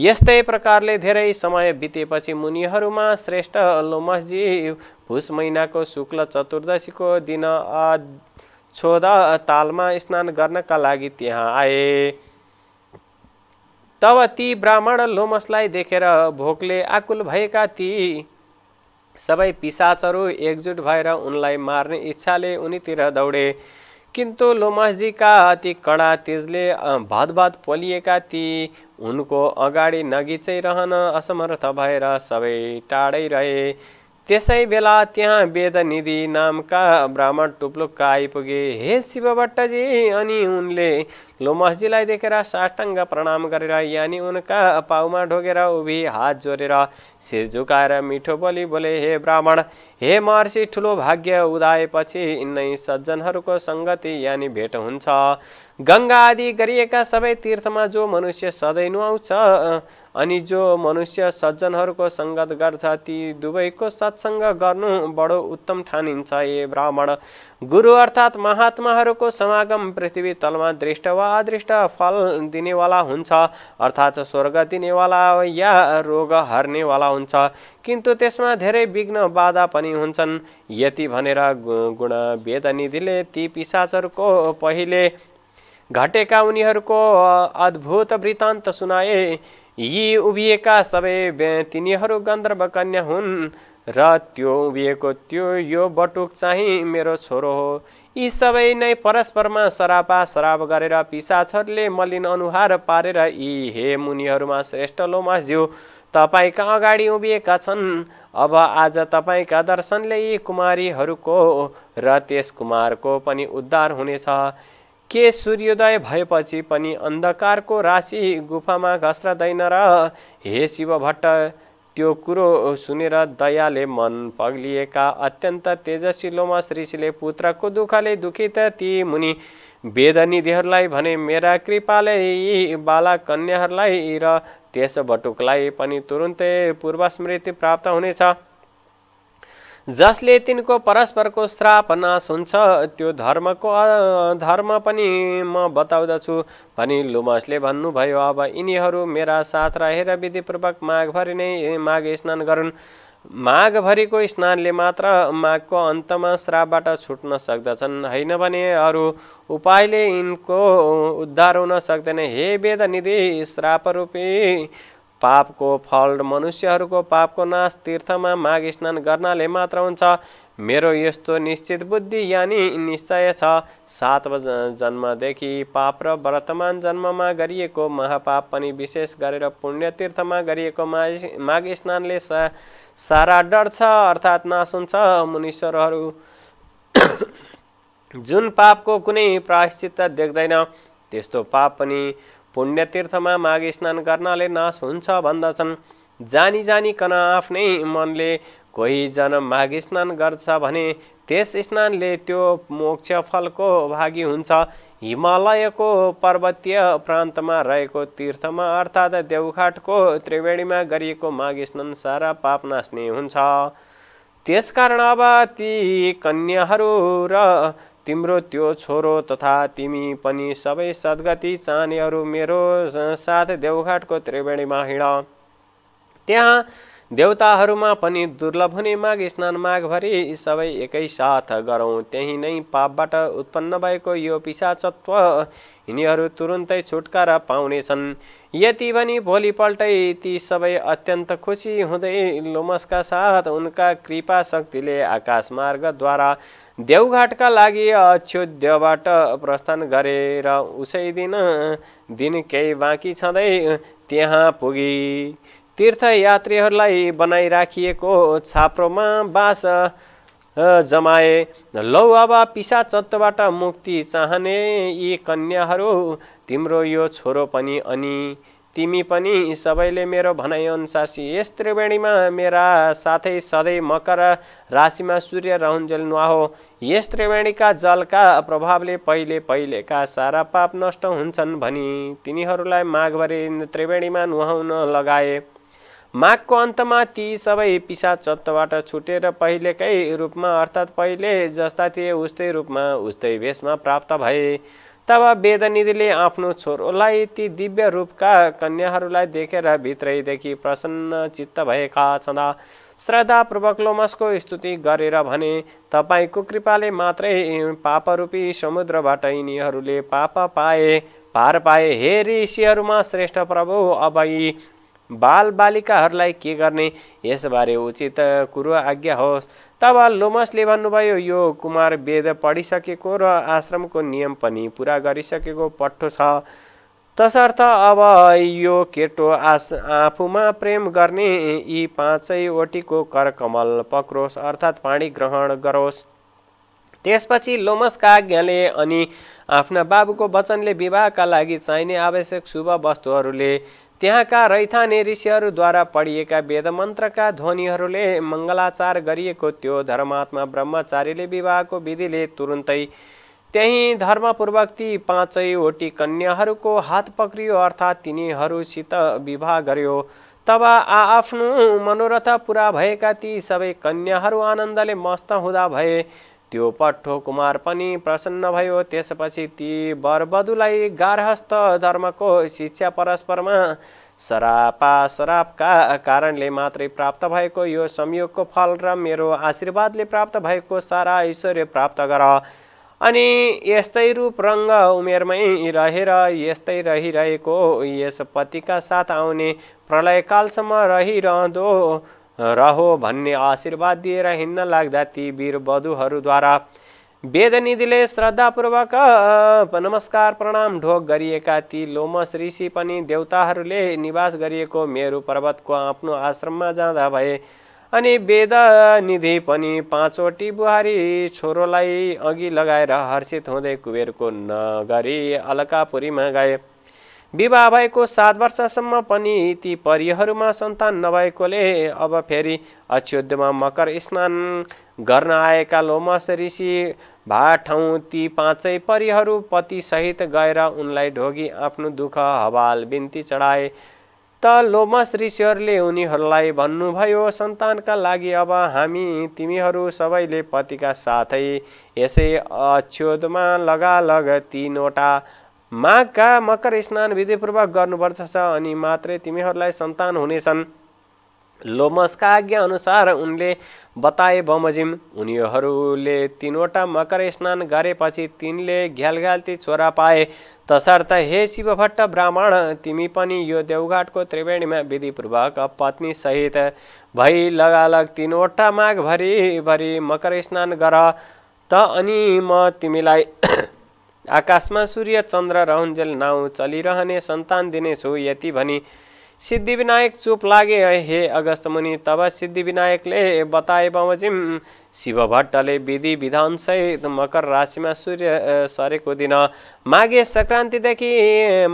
यस्तै प्रकारले धेरै समय बितेपछि मुनिहरूमा श्रेष्ठ लोमसजी भुस महिनाको शुक्ल चतुर्दशीको दिन छोद तालमा स्नान गर्नका लागि त्यहाँ आए तब ती ब्राह्मण लोमसलाई देखेर भोकले आकुल भएका ती सबै पिसाचहरू एकजुट भएर उनलाई मार्ने इच्छाले उनीतिर दौडे किन्तु लोमसजीका ती कडा तेजले भदभद पोलिएका ती उनको अगाडि नगिचै रहन असमर्थ भएर सबै टाढै रहे त्यसै बेला त्यहाँ वेदनिधि नामका ब्राह्मण टुप्लुक्का आइपुगे हे शिवभट्टजी अनि उनले लोमहजीलाई देखेर साष्टाङ्ग प्रणाम गरेर यानि उनका पाउमा ढोगेर उभि हात जोडेर शिर झुकाएर मिठो बोली बोले हे ब्राह्मण हे महर्षि ठुलो भाग्य उदाएपछि यिनै सज्जनहरूको सङ्गति यानि भेट हुन्छ गङ्गा आदि गरिएका सबै तीर्थमा जो मनुष्य सधैँ नुहाउँछ अनि जो मनुष्य सज्जनहरूको सङ्गत गर्छ ती दुवैको सत्सङ्ग गर्नु बडो उत्तम ठानिन्छ ए ब्राह्मण गुरु अर्थात् महात्माहरूको समागम पृथ्वी तलमा दृष्ट वा अदृष्ट फल दिनेवाला हुन्छ अर्थात् स्वर्ग दिनेवाला या रोग हर्नेवाला हुन्छ किन्तु त्यसमा धेरै विघ्न बाधा पनि हुन्छन् यति भनेर गुण वेदनिधिले ती पिसाचहरूको पहिले घटेका उनीहरूको अद्भुत वृत्तान्त सुनाए यी उभिएका सबै तिनीहरू गन्धर्व कन्या हुन् र त्यो उभिएको त्यो यो बटुक चाहिँ मेरो छोरो हो यी सबै नै परस्परमा सरापा सराप गरेर पिसाछहरूले मलिन अनुहार पारेर यी हे मुनिहरूमा श्रेष्ठ लोमाज्यो तपाईँका अगाडि उभिएका छन् अब आज तपाईँका दर्शनले यी कुमारीहरूको र त्यस कुमारको पनि उद्धार हुनेछ के सूर्योदय भएपछि पनि अन्धकारको राशि गुफामा घस्रदैन र हे शिव भट्ट त्यो कुरो सुनेर दयाले मन पग्लिएका अत्यन्त तेजस्वी लोमस ऋषिले पुत्रको दुःखले दुखित ती मुनि वेदनिधिहरूलाई भने मेरा कृपाले यी कन्याहरूलाई र त्यस भटुकलाई पनि तुरुन्तै पूर्वस्मृति प्राप्त हुनेछ जसले तिनको परस्परको श्राप नाश हुन्छ त्यो धर्मको धर्म पनि म बताउँदछु भनी लुमसले भन्नुभयो अब यिनीहरू मेरा साथ रहेर विधिपूर्वक माघभरि नै माघ स्नान गरून् माघभरिको स्नानले मात्र माघको अन्तमा श्रापबाट छुट्न सक्दछन् होइन भने अरू उपायले यिनको उद्धार हुन सक्दैन हे वेदनिधि श्रापरूपी पापको फल मनुष्यहरूको पापको नाश तीर्थमा माघ स्नान गर्नाले मात्र हुन्छ मेरो यस्तो निश्चित बुद्धि यानि निश्चय छ सात जन्मदेखि पाप र वर्तमान जन्ममा गरिएको महापाप पनि विशेष गरेर पुण्य तीर्थमा गरिएको माघ स्नानले सा सारा डर छ अर्थात् नाश हुन्छ मुनिश्वरहरू जुन पापको कुनै प्रायश्चित देख्दैन त्यस्तो पाप पनि पुण्यतीर्थमा माघ स्नान गर्नाले नाश हुन्छ भन्दछन् जानी जानी कन आफ्नै मनले कोही जन माघ स्नान गर्छ भने त्यस स्नानले त्यो मोक्ष फलको भागी हुन्छ हिमालयको पर्वतीय प्रान्तमा रहेको तीर्थमा अर्थात् देवघाटको त्रिवेणीमा गरिएको माघ स्नान सारा पाप नाच्ने हुन्छ त्यसकारण अब ती कन्याहरू र तिम्रो त्यो छोरो तथा तिमी पनि सबै सद्गति चाहनेहरू मेरो साथ देवघाटको त्रिवेणीमा हिँड त्यहाँ देवताहरूमा पनि दुर्लभ हुने माघ स्नान माघभरि सबै सबै एकैसाथ गरौँ त्यही नै पापबाट उत्पन्न भएको यो पिसाचत्व यिनीहरू तुरुन्तै छुटकारा पाउनेछन् यति भनी भोलिपल्टै ती सबै अत्यन्त खुसी हुँदै लोमसका साथ उनका कृपा शक्तिले आकाश मार्गद्वारा देवघाटका लागि अक्षुद्यबाट प्रस्थान गरेर उसै दिन दिन केही बाँकी छँदै त्यहाँ पुगी तीर्थयात्रीहरूलाई बनाइराखिएको छाप्रोमा बास जमाए लौ अब पिसा चत्वबाट मुक्ति चाहने यी कन्याहरू तिम्रो यो छोरो पनि अनि तिमी पनि सबैले मेरो भनाइअनुसार यस त्रिवेणीमा मेरा साथै सधैँ मकर राशिमा सूर्य रहन्जेल नुहाओ यस त्रिवेणीका जलका प्रभावले पहिले पहिलेका सारा पाप नष्ट हुन्छन् भनी तिनीहरूलाई माघभरि त्रिवेणीमा नुहाउन लगाए माघको अन्तमा ती सबै पिसा चत्वबाट छुटेर पहिलेकै रूपमा अर्थात् पहिले जस्ता थिए उस्तै रूपमा उस्तै भेषमा प्राप्त भए तब वेदनिधिले आफ्नो छोरोलाई ती दिव्य रूपका कन्याहरूलाई देखेर भित्रैदेखि प्रसन्न चित्त भएका छँदा श्रद्धापूर्वक लोमसको स्तुति गरेर भने तपाईँको कृपाले मात्रै पापरूपी समुद्रबाट यिनीहरूले पाप पाए पार पाए हे ऋषिहरूमा श्रेष्ठ प्रभु अब यी बालबालिकाहरूलाई के गर्ने यसबारे उचित कुरो आज्ञा होस् तब लोमसले भन्नुभयो यो कुमार वेद पढिसकेको र आश्रमको नियम पनि पुरा गरिसकेको पट्टो छ तसर्थ अब यो केटो आस आफूमा प्रेम गर्ने यी पाँचैवटीको करकमल पक्रोस् अर्थात् पाणी ग्रहण गरोस् त्यसपछि लोमसका आज्ञाले अनि आफ्ना बाबुको वचनले विवाहका लागि चाहिने आवश्यक शुभ वस्तुहरूले त्यहाँका रैथाने ऋषिहरूद्वारा पढिएका वेद मन्त्रका ध्वनिहरूले मङ्गलाचार गरिएको त्यो धर्मात्मा ब्रह्मचारीले विवाहको विधिले तुरुन्तै त्यहीँ धर्मपूर्वक ती पाँचैवटी कन्याहरूको हात पक्रियो अर्थात् तिनीहरूसित विवाह गर्यो तब आआफ्नो मनोरथ पुरा भएका ती सबै कन्याहरू आनन्दले मस्त हुँदा भए त्यो पट्ठो कुमार पनि प्रसन्न भयो त्यसपछि ती बरबधुलाई गार्हस्थ धर्मको शिक्षा परस्परमा सरापा सरापका कारणले मात्रै प्राप्त भएको यो संयोगको फल र मेरो आशीर्वादले प्राप्त भएको सारा ऐश्वर्य प्राप्त गर अनि यस्तै रूप रङ्ग उमेरमै रहेर यस्तै रहिरहेको यस पतिका साथ आउने प्रलयकालसम्म रहिरहँदो रहो भन्ने आशीर्वाद दिएर हिँड्न लाग्दा ती वीर वधुहरूद्वारा वेदनिधिले श्रद्धापूर्वक नमस्कार प्रणाम ढोक गरिएका ती लोमस ऋषि पनि देवताहरूले निवास गरिएको मेरु पर्वतको आफ्नो आश्रममा जाँदा भए अनि वेदनिधि पनि पाँचवटी बुहारी छोरोलाई अघि लगाएर हर्षित हुँदै कुबेरको नगरी अलकापुरीमा गए विवाह भएको सात वर्षसम्म पनि ती परिहरूमा सन्तान नभएकोले अब फेरि अक्षुद्धमा मकर स्नान गर्न आएका लोमस ऋषि भा ठाउँ ती पाँचै परिहरू पतिसहित गएर उनलाई ढोगी आफ्नो दुःख हवाल बिन्ती चढाए त लोमस ऋषिहरूले उनीहरूलाई भन्नुभयो सन्तानका लागि अब हामी तिमीहरू सबैले पतिका साथै यसै अक्षोदमा लगालग तिनवटा माघका मकर स्नान विधिपूर्वक गर्नुपर्दछ अनि मात्रै तिमीहरूलाई सन्तान हुनेछन् लोमसका आज्ञा अनुसार उनले बताए बमजिम उनीहरूले तिनवटा मकर स्नान गरेपछि तिनले घ्यालघाल्ती छोरा पाए तसर्थ हे शिवभट्ट ब्राह्मण तिमी पनि यो देवघाटको त्रिवेणीमा विधिपूर्वक पत्नीसहित भई लगालग तिनवटा माघभरिभरि मकर स्नान गर त अनि म तिमीलाई आकाशमा सूर्य चन्द्र रहन्जेल नाउँ चलिरहने सन्तान दिनेछु यति भनी सिद्धिविनायक चुप लागे हे अगस्त मुनि तब सिद्धिविनायकले बताए बमोजिम शिवभट्टले विधि विधानसहित मकर राशिमा सूर्य सरेको दिन माघे सङ्क्रान्तिदेखि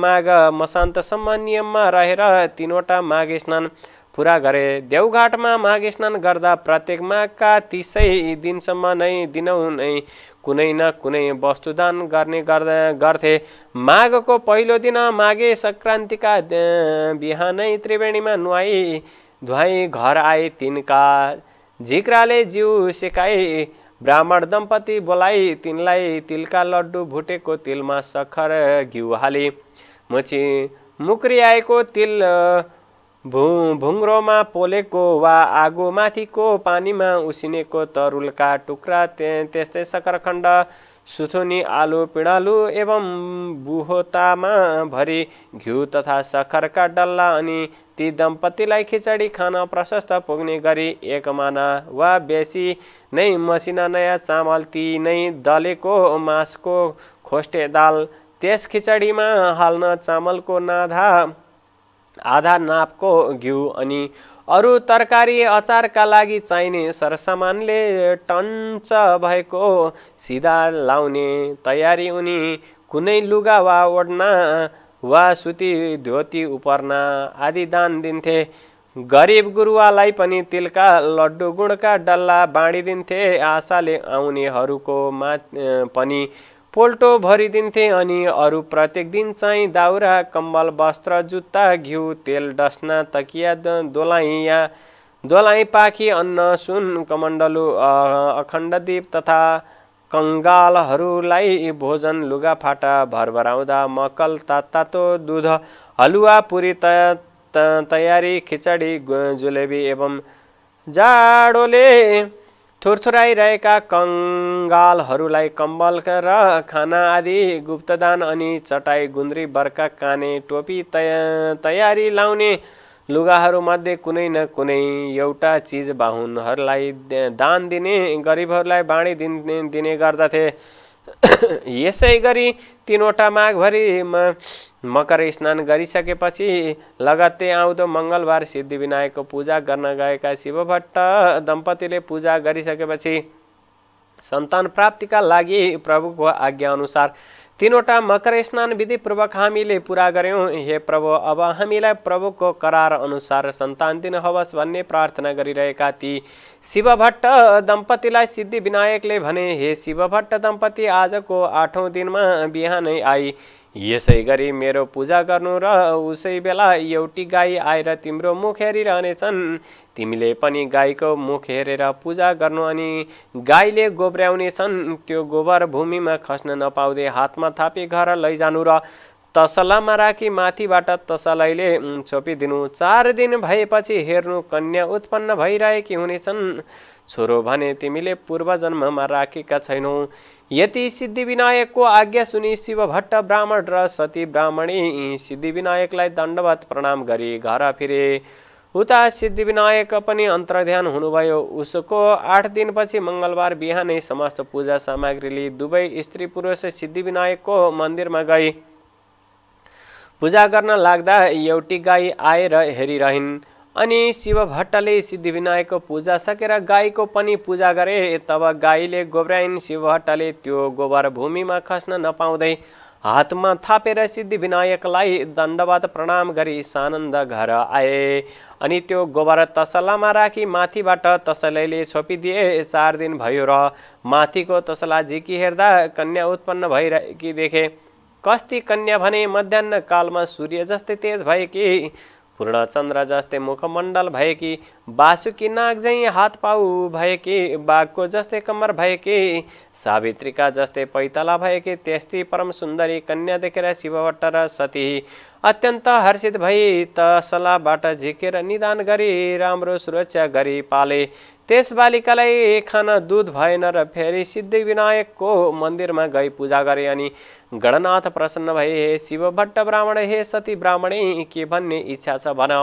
माघ मसान्तसम्म नियममा रहेर तिनवटा माघे स्नान पुरा गरे देवघाटमा माघे स्नान गर्दा प्रत्येक माघका तिसै दिनसम्म नै दिनौ नै कुनै न कुनै वस्तुदान गर्ने गर्दा गर्थे माघको पहिलो दिन माघे सङ्क्रान्तिका बिहानै त्रिवेणीमा नुहाई धुवाई घर आए तिनका झिक्राले जिउ सिकाए ब्राह्मण दम्पति बोलाई तिनलाई तिलका लड्डु भुटेको तिलमा सखर घिउ हाले मुछि आएको तिल भुँ भुङ्रोमा पोलेको वा आगोमाथिको पानीमा उसिनेको तरुलका टुक्रा त्यस्तै सकरखण्ड सुथुनी आलु पिँडालु एवं बुहोतामा भरि घिउ तथा सक्खरका डल्ला अनि ती दम्पतीलाई खिचडी खान प्रशस्त पुग्ने गरी एकमाना वा बेसी नै मसिना नयाँ चामल ती नै दलेको मासको खोस्टे दाल त्यस खिचडीमा हाल्न चामलको नाधा आधा नापको घिउ अनि अरू तरकारी अचारका लागि चाहिने सरसामानले टन्च भएको सिधा लाउने तयारी उनी कुनै लुगा वा ओढ्ना वा सुती धोती उपर्ना आदि दान दिन्थे गरिब गुरुवालाई पनि तिलका लड्डु गुडका डल्ला बाँडिदिन्थे आशाले आउनेहरूको मा पनि पोल्टो भरिदिन्थे अनि अरू प्रत्येक दिन चाहिँ दाउरा कम्बल वस्त्र जुत्ता घिउ तेल डस्ना तकिया दोलाइया दोलाइ पाखी अन्न सुन कमण्डलु अखण्डदीप तथा कङ्गालहरूलाई भोजन लुगाफाटा भरभराउँदा मकल तातो दुध हलुवा पुरी तयारी खिचडी जुलेबी एवं जाडोले थुरथुराइरहेका कङ्गालहरूलाई कम्बल र खाना आदि गुप्तदान अनि चटाई गुन्द्री बर्खा काने टोपी तया तयारी लाउने लुगाहरूमध्ये कुनै न कुनै एउटा चिज बाहुनहरूलाई दान दिने गरिबहरूलाई बाँडी दिने दिने गर्दथे यसै गरी तिनवटा माघभरिमा मकर स्नान गरिसकेपछि लगत्तै आउँदो मङ्गलबार सिद्धिविनायकको पूजा गर्न गएका शिवभट्ट दम्पतिले पूजा गरिसकेपछि सन्तान प्राप्तिका लागि प्रभुको आज्ञाअनुसार तिनवटा मकर स्नान विधिपूर्वक हामीले पुरा गऱ्यौँ हे प्रभु अब हामीलाई प्रभुको करार अनुसार सन्तान दिनुहोस् भन्ने प्रार्थना गरिरहेका ती शिवभट्ट दम्पतिलाई सिद्धिविनायकले भने हे शिवभट्ट दम्पति आजको आठौँ दिनमा बिहानै आई यसै गरी मेरो पूजा गर्नु र उसै बेला एउटी गाई आएर तिम्रो मुख हेरिरहनेछन् तिमीले पनि गाईको मुख हेरेर पूजा गर्नु अनि गाईले गोब्र्याउनेछन् त्यो गोबर भूमिमा खस्न नपाउँदै हातमा थापी घर लैजानु र तसलामा राखी माथिबाट तसलाईले छोपिदिनु चार दिन भएपछि हेर्नु कन्या उत्पन्न भइरहेकी हुनेछन् छोरो भने तिमीले पूर्वजन्ममा राखेका छैनौ यति सिद्धिविनायकको आज्ञा सुनि शिव भट्ट ब्राह्मण र सती ब्राह्मणी सिद्धिविनायकलाई दण्डवत प्रणाम गरी घर फिरे उता सिद्धिविनायक पनि अन्तर्ध्यान हुनुभयो उसको आठ दिनपछि मङ्गलबार बिहानै समस्त पूजा सामग्रीले दुवै स्त्री पुरुष सिद्धिविनायकको मन्दिरमा गए पूजा गर्न लाग्दा एउटी गाई आएर हेरिरहन् अनि शिव भट्टले सिद्धिविनायकको पूजा सकेर गाईको पनि पूजा गरे तब गाईले गोब्राइन शिवभट्टले त्यो गोबर भूमिमा खस्न नपाउँदै हातमा थापेर सिद्धिविनायकलाई दण्डवाद प्रणाम गरी सानन्द घर आए अनि त्यो गोबर तसलामा राखी माथिबाट तसलैले छोपिदिए चार दिन भयो र माथिको तसला झिकी हेर्दा कन्या उत्पन्न भइरहेकी देखे कस्ती कन्या भने मध्याह कालमा सूर्य जस्तै तेज भएकी पूर्णचन्द्र जस्तै मुखमण्डल कि बासुकी नाग झैँ हात पाउ कि बाघको जस्तै कम्मर कि सावित्रीका जस्तै पैतला कि त्यस्तै परम सुन्दरी कन्या देखेर शिवभट्ट र सती अत्यन्त हर्षित भई त सलाहबाट झिकेर निदान गरी राम्रो सुरक्षा गरी पाले त्यस बालिकालाई खान खाना दुध भएन र फेरि सिद्धिविनायकको मन्दिरमा गई पूजा गरे अनि गणनाथ प्रसन्न भए हे शिव भट्ट ब्राह्मण हे सती ब्राह्मणे के भन्ने इच्छा छ भन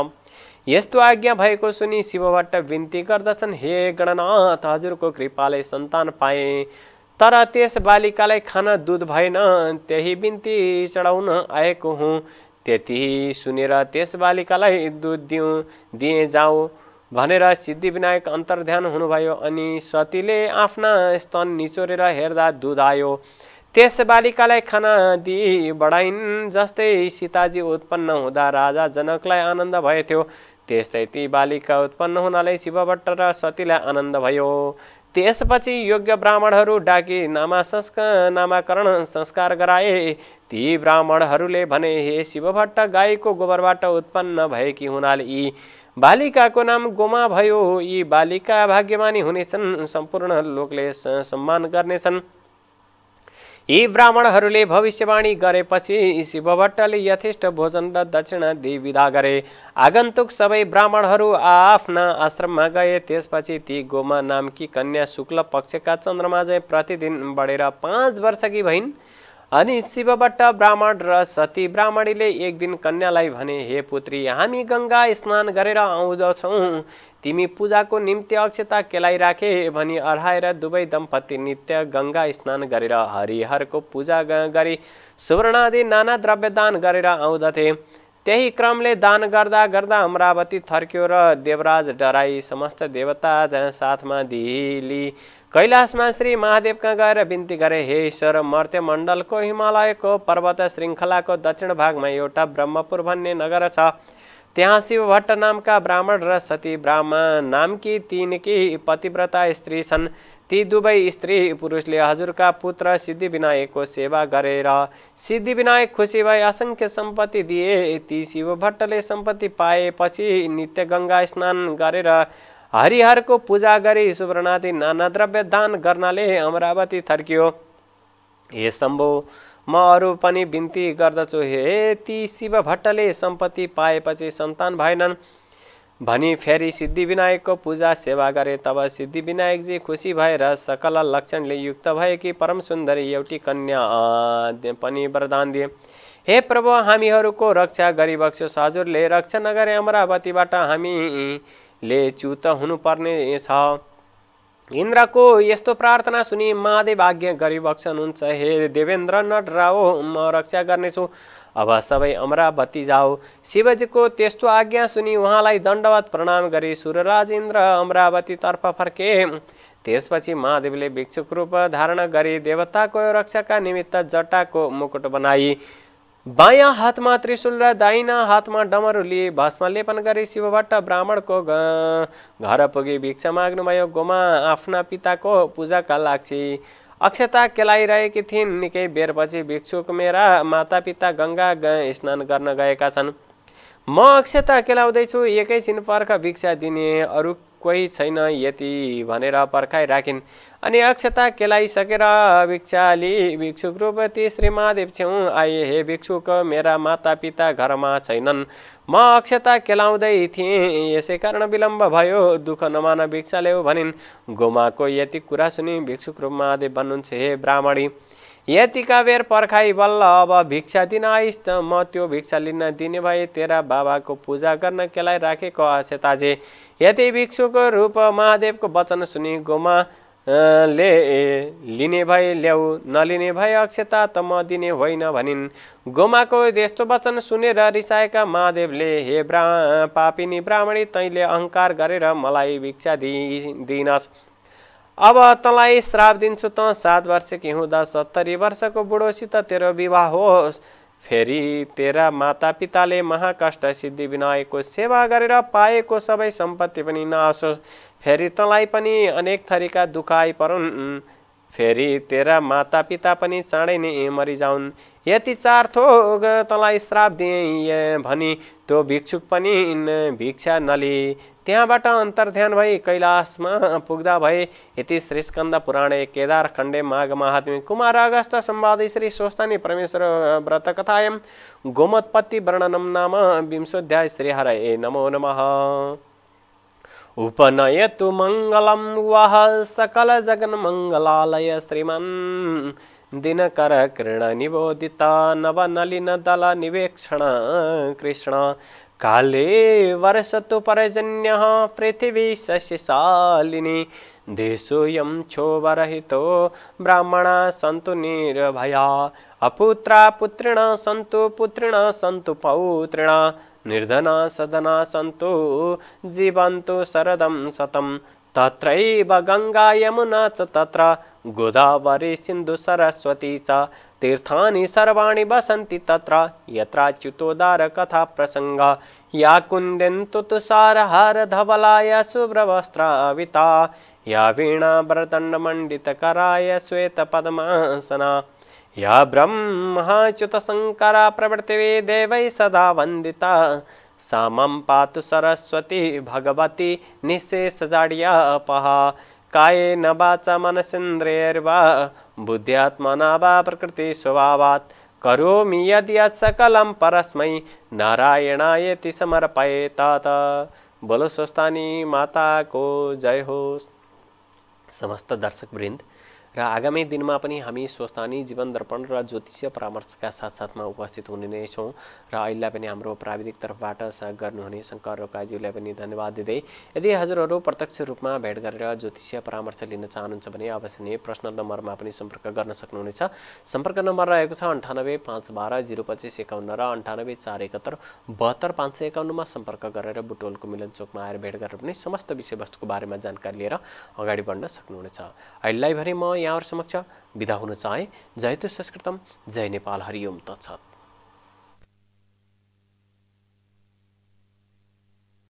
यस्तो आज्ञा भएको सुनि शिवबाट विन्ती गर्दछन् हे गणनाथ हजुरको कृपाले सन्तान पाए तर त्यस बालिकालाई खाना दुध भएन त्यही बिन्ती चढाउन आएको हुँ त्यति सुनेर त्यस बालिकालाई दुध दिउँ दिएँ जाउँ भनेर सिद्धिविनायक अन्तर्ध्यान हुनुभयो अनि सतीले आफ्ना स्तन निचोरेर हेर्दा दुध आयो त्यस बालिकालाई खाना दिई बढाइन् जस्तै सीताजी उत्पन्न हुँदा राजा जनकलाई आनन्द भएथ्यो थियो त्यस्तै ती बालिका उत्पन्न हुनाले शिवभट्ट र सतीलाई आनन्द भयो त्यसपछि योग्य ब्राह्मणहरू डाकी नामा संस्कार नामाकरण संस्कार गराए ती ब्राह्मणहरूले भने हे शिवभट्ट गाईको गोबरबाट उत्पन्न भएकी हुनाले यी बालिकाको नाम गोमा भयो यी बालिका भाग्यमानी हुनेछन् सम्पूर्ण लोकले सम्मान गर्नेछन् यी ब्राह्मणहरूले भविष्यवाणी गरेपछि शिवभट्टले यथेष्ट भोजन र दक्षिणा विदा गरे आगन्तुक सबै ब्राह्मणहरू आआफ्ना आश्रममा गए त्यसपछि ती गोमा नामकी कन्या शुक्ल पक्षका चन्द्रमा चाहिँ प्रतिदिन बढेर पाँच वर्षकी भइन् अनि शिवभट्ट ब्राह्मण र सती ब्राह्मणीले एक दिन कन्यालाई भने हे पुत्री हामी गङ्गा स्नान गरेर आउँदछौँ तिमी पूजाको निम्ति अक्षता केलाइराखे भनी अर्हाएर दुवै दम्पति नित्य गङ्गा स्नान गरेर हरिहरको पूजा गरी आदि नाना द्रव्य दान गरेर आउँदथे त्यही क्रमले दान गर्दा गर्दा अमरावती थर्क्यो र देवराज डराई समस्त देवता साथमा दिली कैलाशमा श्री महादेवका गएर बिन्ती गरे हे ईश्वर मर्त्य मण्डलको हिमालयको पर्वत श्रृङ्खलाको दक्षिण भागमा एउटा ब्रह्मपुर भन्ने नगर छ त्यहाँ शिवभट्ट नामका ब्राह्मण र सती ब्राह्मण नामकी तिनकी पतिव्रता स्त्री छन् ती दुवै स्त्री पुरुषले हजुरका पुत्र सिद्धिविनायकको सेवा गरेर सिद्धिविनायक खुसी भए असङ्ख्य सम्पत्ति दिए ती शिवभट्टले सम्पत्ति पाएपछि नित्य गङ्गा स्नान गरेर हरिहरको पूजा गरी सुवर्णादि नाना द्रव्य दान गर्नाले अमरावती थर्कियो हे सम्भव म अरू पनि बिन्ती गर्दछु हे ती शिव भट्टले सम्पत्ति पाएपछि सन्तान भएनन् भनी फेरि सिद्धिविनायकको पूजा सेवा गरे तब सिद्धिविनायकजी खुसी भएर सकल लक्षणले युक्त भए कि परम सुन्दरी एउटी कन्या पनि वरदान दिए हे प्रभु हामीहरूको रक्षा गरिबक्सोस् हजुरले रक्षा नगरे अमरावतीबाट हामीले च्युत हुनुपर्ने छ इन्द्रको यस्तो प्रार्थना सुनि महादेव आज्ञा हुन्छ हे देवेन्द्र राओ म रक्षा गर्नेछु अब सबै अमरावती जाओ शिवजीको त्यस्तो आज्ञा सुनि उहाँलाई दण्डवत प्रणाम गरी सुरराज इन्द्र अमरावतीतर्फ फर्के त्यसपछि महादेवले भिक्षुक रूप धारण गरी देवताको रक्षाका निमित्त जटाको मुकुट बनाई बायाँ हातमा त्रिशुल र दाहिना हातमा डमरु लिए भस्म लेपन गरी शिवबाट ब्राह्मणको घर पुगे भिक्षा माग्नुभयो गोमा आफ्ना पिताको पूजाका लागि अक्षता केलाइरहेकी थिइन् निकै बेरपछि भिक्षुक मेरा मातापिता गङ्गा स्नान गर्न गएका छन् म अक्षता केलाउँदैछु एकैछिन पर्ख भिक्षा दिने अरू कोही छैन यति भनेर पर्खाइराखिन् अनि अक्षता केलाइसकेर भिक्षाली भिक्षुक रूपति महादेव छेउ आए हे भिक्षुक मेरा माता पिता घरमा छैनन् म अक्षता केलाउँदै थिएँ यसै कारण विलम्ब भयो दुःख नमान भिक्षा ल्याऊ भनिन् गोमाको यति कुरा सुनि भिक्षुक रूप महादेव भन्नुहुन्छ हे ब्राह्मणी यतिका बेर पर्खाइ बल्ल अब भिक्षा दिन आइस् म त्यो भिक्षा लिन दिने भए तेरा बाबाको पूजा गर्न केलाई राखेको ताजे यति भिक्षुको रूप महादेवको वचन सुनि गोमा ले लिने भए ल्याऊ नलिने भए अक्षता त म दिने होइन भनिन् गोमाको यस्तो वचन सुनेर रिसाएका महादेवले हे ब्रा पापिनी ब्राह्मणी तैँले अहङ्कार गरेर मलाई भिक्षा दि दिइनस् अब तँलाई श्राप दिन्छु त सात वर्षकी हुँदा सत्तरी वर्षको बुढोसित तेरो विवाह होस् फेरि तेरा मातापिताले महाकष्ट सिद्धि विनायकको सेवा गरेर पाएको सबै सम्पत्ति पनि नआसोस् फेरि तँलाई पनि अनेक थरीका दुखाइ परुन् फेरि तेरा माता पिता पनि चाँडै नै मरिजाउन् यति चार थोक तँलाई श्राप दिए भनी त्यो भिक्षुक पनि भिक्षा नली त्यहाँबाट अन्तर्ध्यान भई कैलाशमा पुग्दा भए यति श्रीस्कन्द पुराणे केदार खण्डे माघ महात्मी कुमार अगस्त सम्वाद श्री स्वस्तानी परमेश्वर व्रत कथायम गोमत्पत्ति वर्णनम नाम विंशोध्याय श्रीहरए नमो नमः उपनयत उपनयतु मङ्गलं वः सकलजगन्मङ्गलालय श्रीमन् दिनकरकिरणनिबोधिता निवेक्षण कृष्ण काले वर्ष तो परजन्यः पृथिवी शशिशालिनी देशोऽयं क्षोभरहितो ब्राह्मणा सन्तु निर्भया अपुत्रा पुत्रिणः सन्तु पुत्रिणः सन्तु पौत्रिणः निर्धना सदना सन्तु जीवन्तु शरदं सतं तत्रैव गङ्गा यमुना च तत्र गोदावरी सिन्धुसरस्वती च तीर्थानि सर्वाणि वसन्ति तत्र यत्राच्युतोदारकथाप्रसङ्गा या कुन्देन्तु तुषारहारधवलाय सुब्रवस्त्राविता या वीणा श्वेत श्वेतपद्मासना या शंकर प्रवृत्ति देव सदा वंदिता सा पातु सरस्वती भगवती पहा काये न मन मनसेन्द्रियर्वा बुद्ध्यात्मना वा प्रकृतिस्वभावात् करोमि यद यत् सकलं परस्मै समर्पये तात बोलो स्वस्थानी माता को जय हो समस्त दर्शक वृंद र आगामी दिनमा पनि हामी स्वस्थानी जीवन दर्पण र ज्योतिषीय परामर्शका साथसाथमा उपस्थित हुने नै छौँ र अहिले पनि हाम्रो प्राविधिक तर्फबाट सहयोग गर्नुहुने शङ्कर रोकाज्यूलाई पनि धन्यवाद दिँदै यदि हजुरहरू प्रत्यक्ष रूपमा भेट गरेर ज्योतिषीय परामर्श लिन चाहनुहुन्छ भने अवश्य नै प्रश्न नम्बरमा पनि सम्पर्क गर्न सक्नुहुनेछ सम्पर्क नम्बर रहेको छ अन्ठानब्बे पाँच बाह्र जिरो पच्चिस एकाउन्न र अन्ठानब्बे चार एकात्तर बहत्तर पाँच सय एकाउन्नमा सम्पर्क गरेर बुटोलको मिलन चोकमा आएर भेट गरेर पनि समस्त विषयवस्तुको बारेमा जानकारी लिएर अगाडि बढ्न सक्नुहुनेछ अहिलेलाई भने म यहाँहरू समक्ष बिदा हुन चाहे जय तो संस्कृतम जय नेपाल हरिओम तत्सत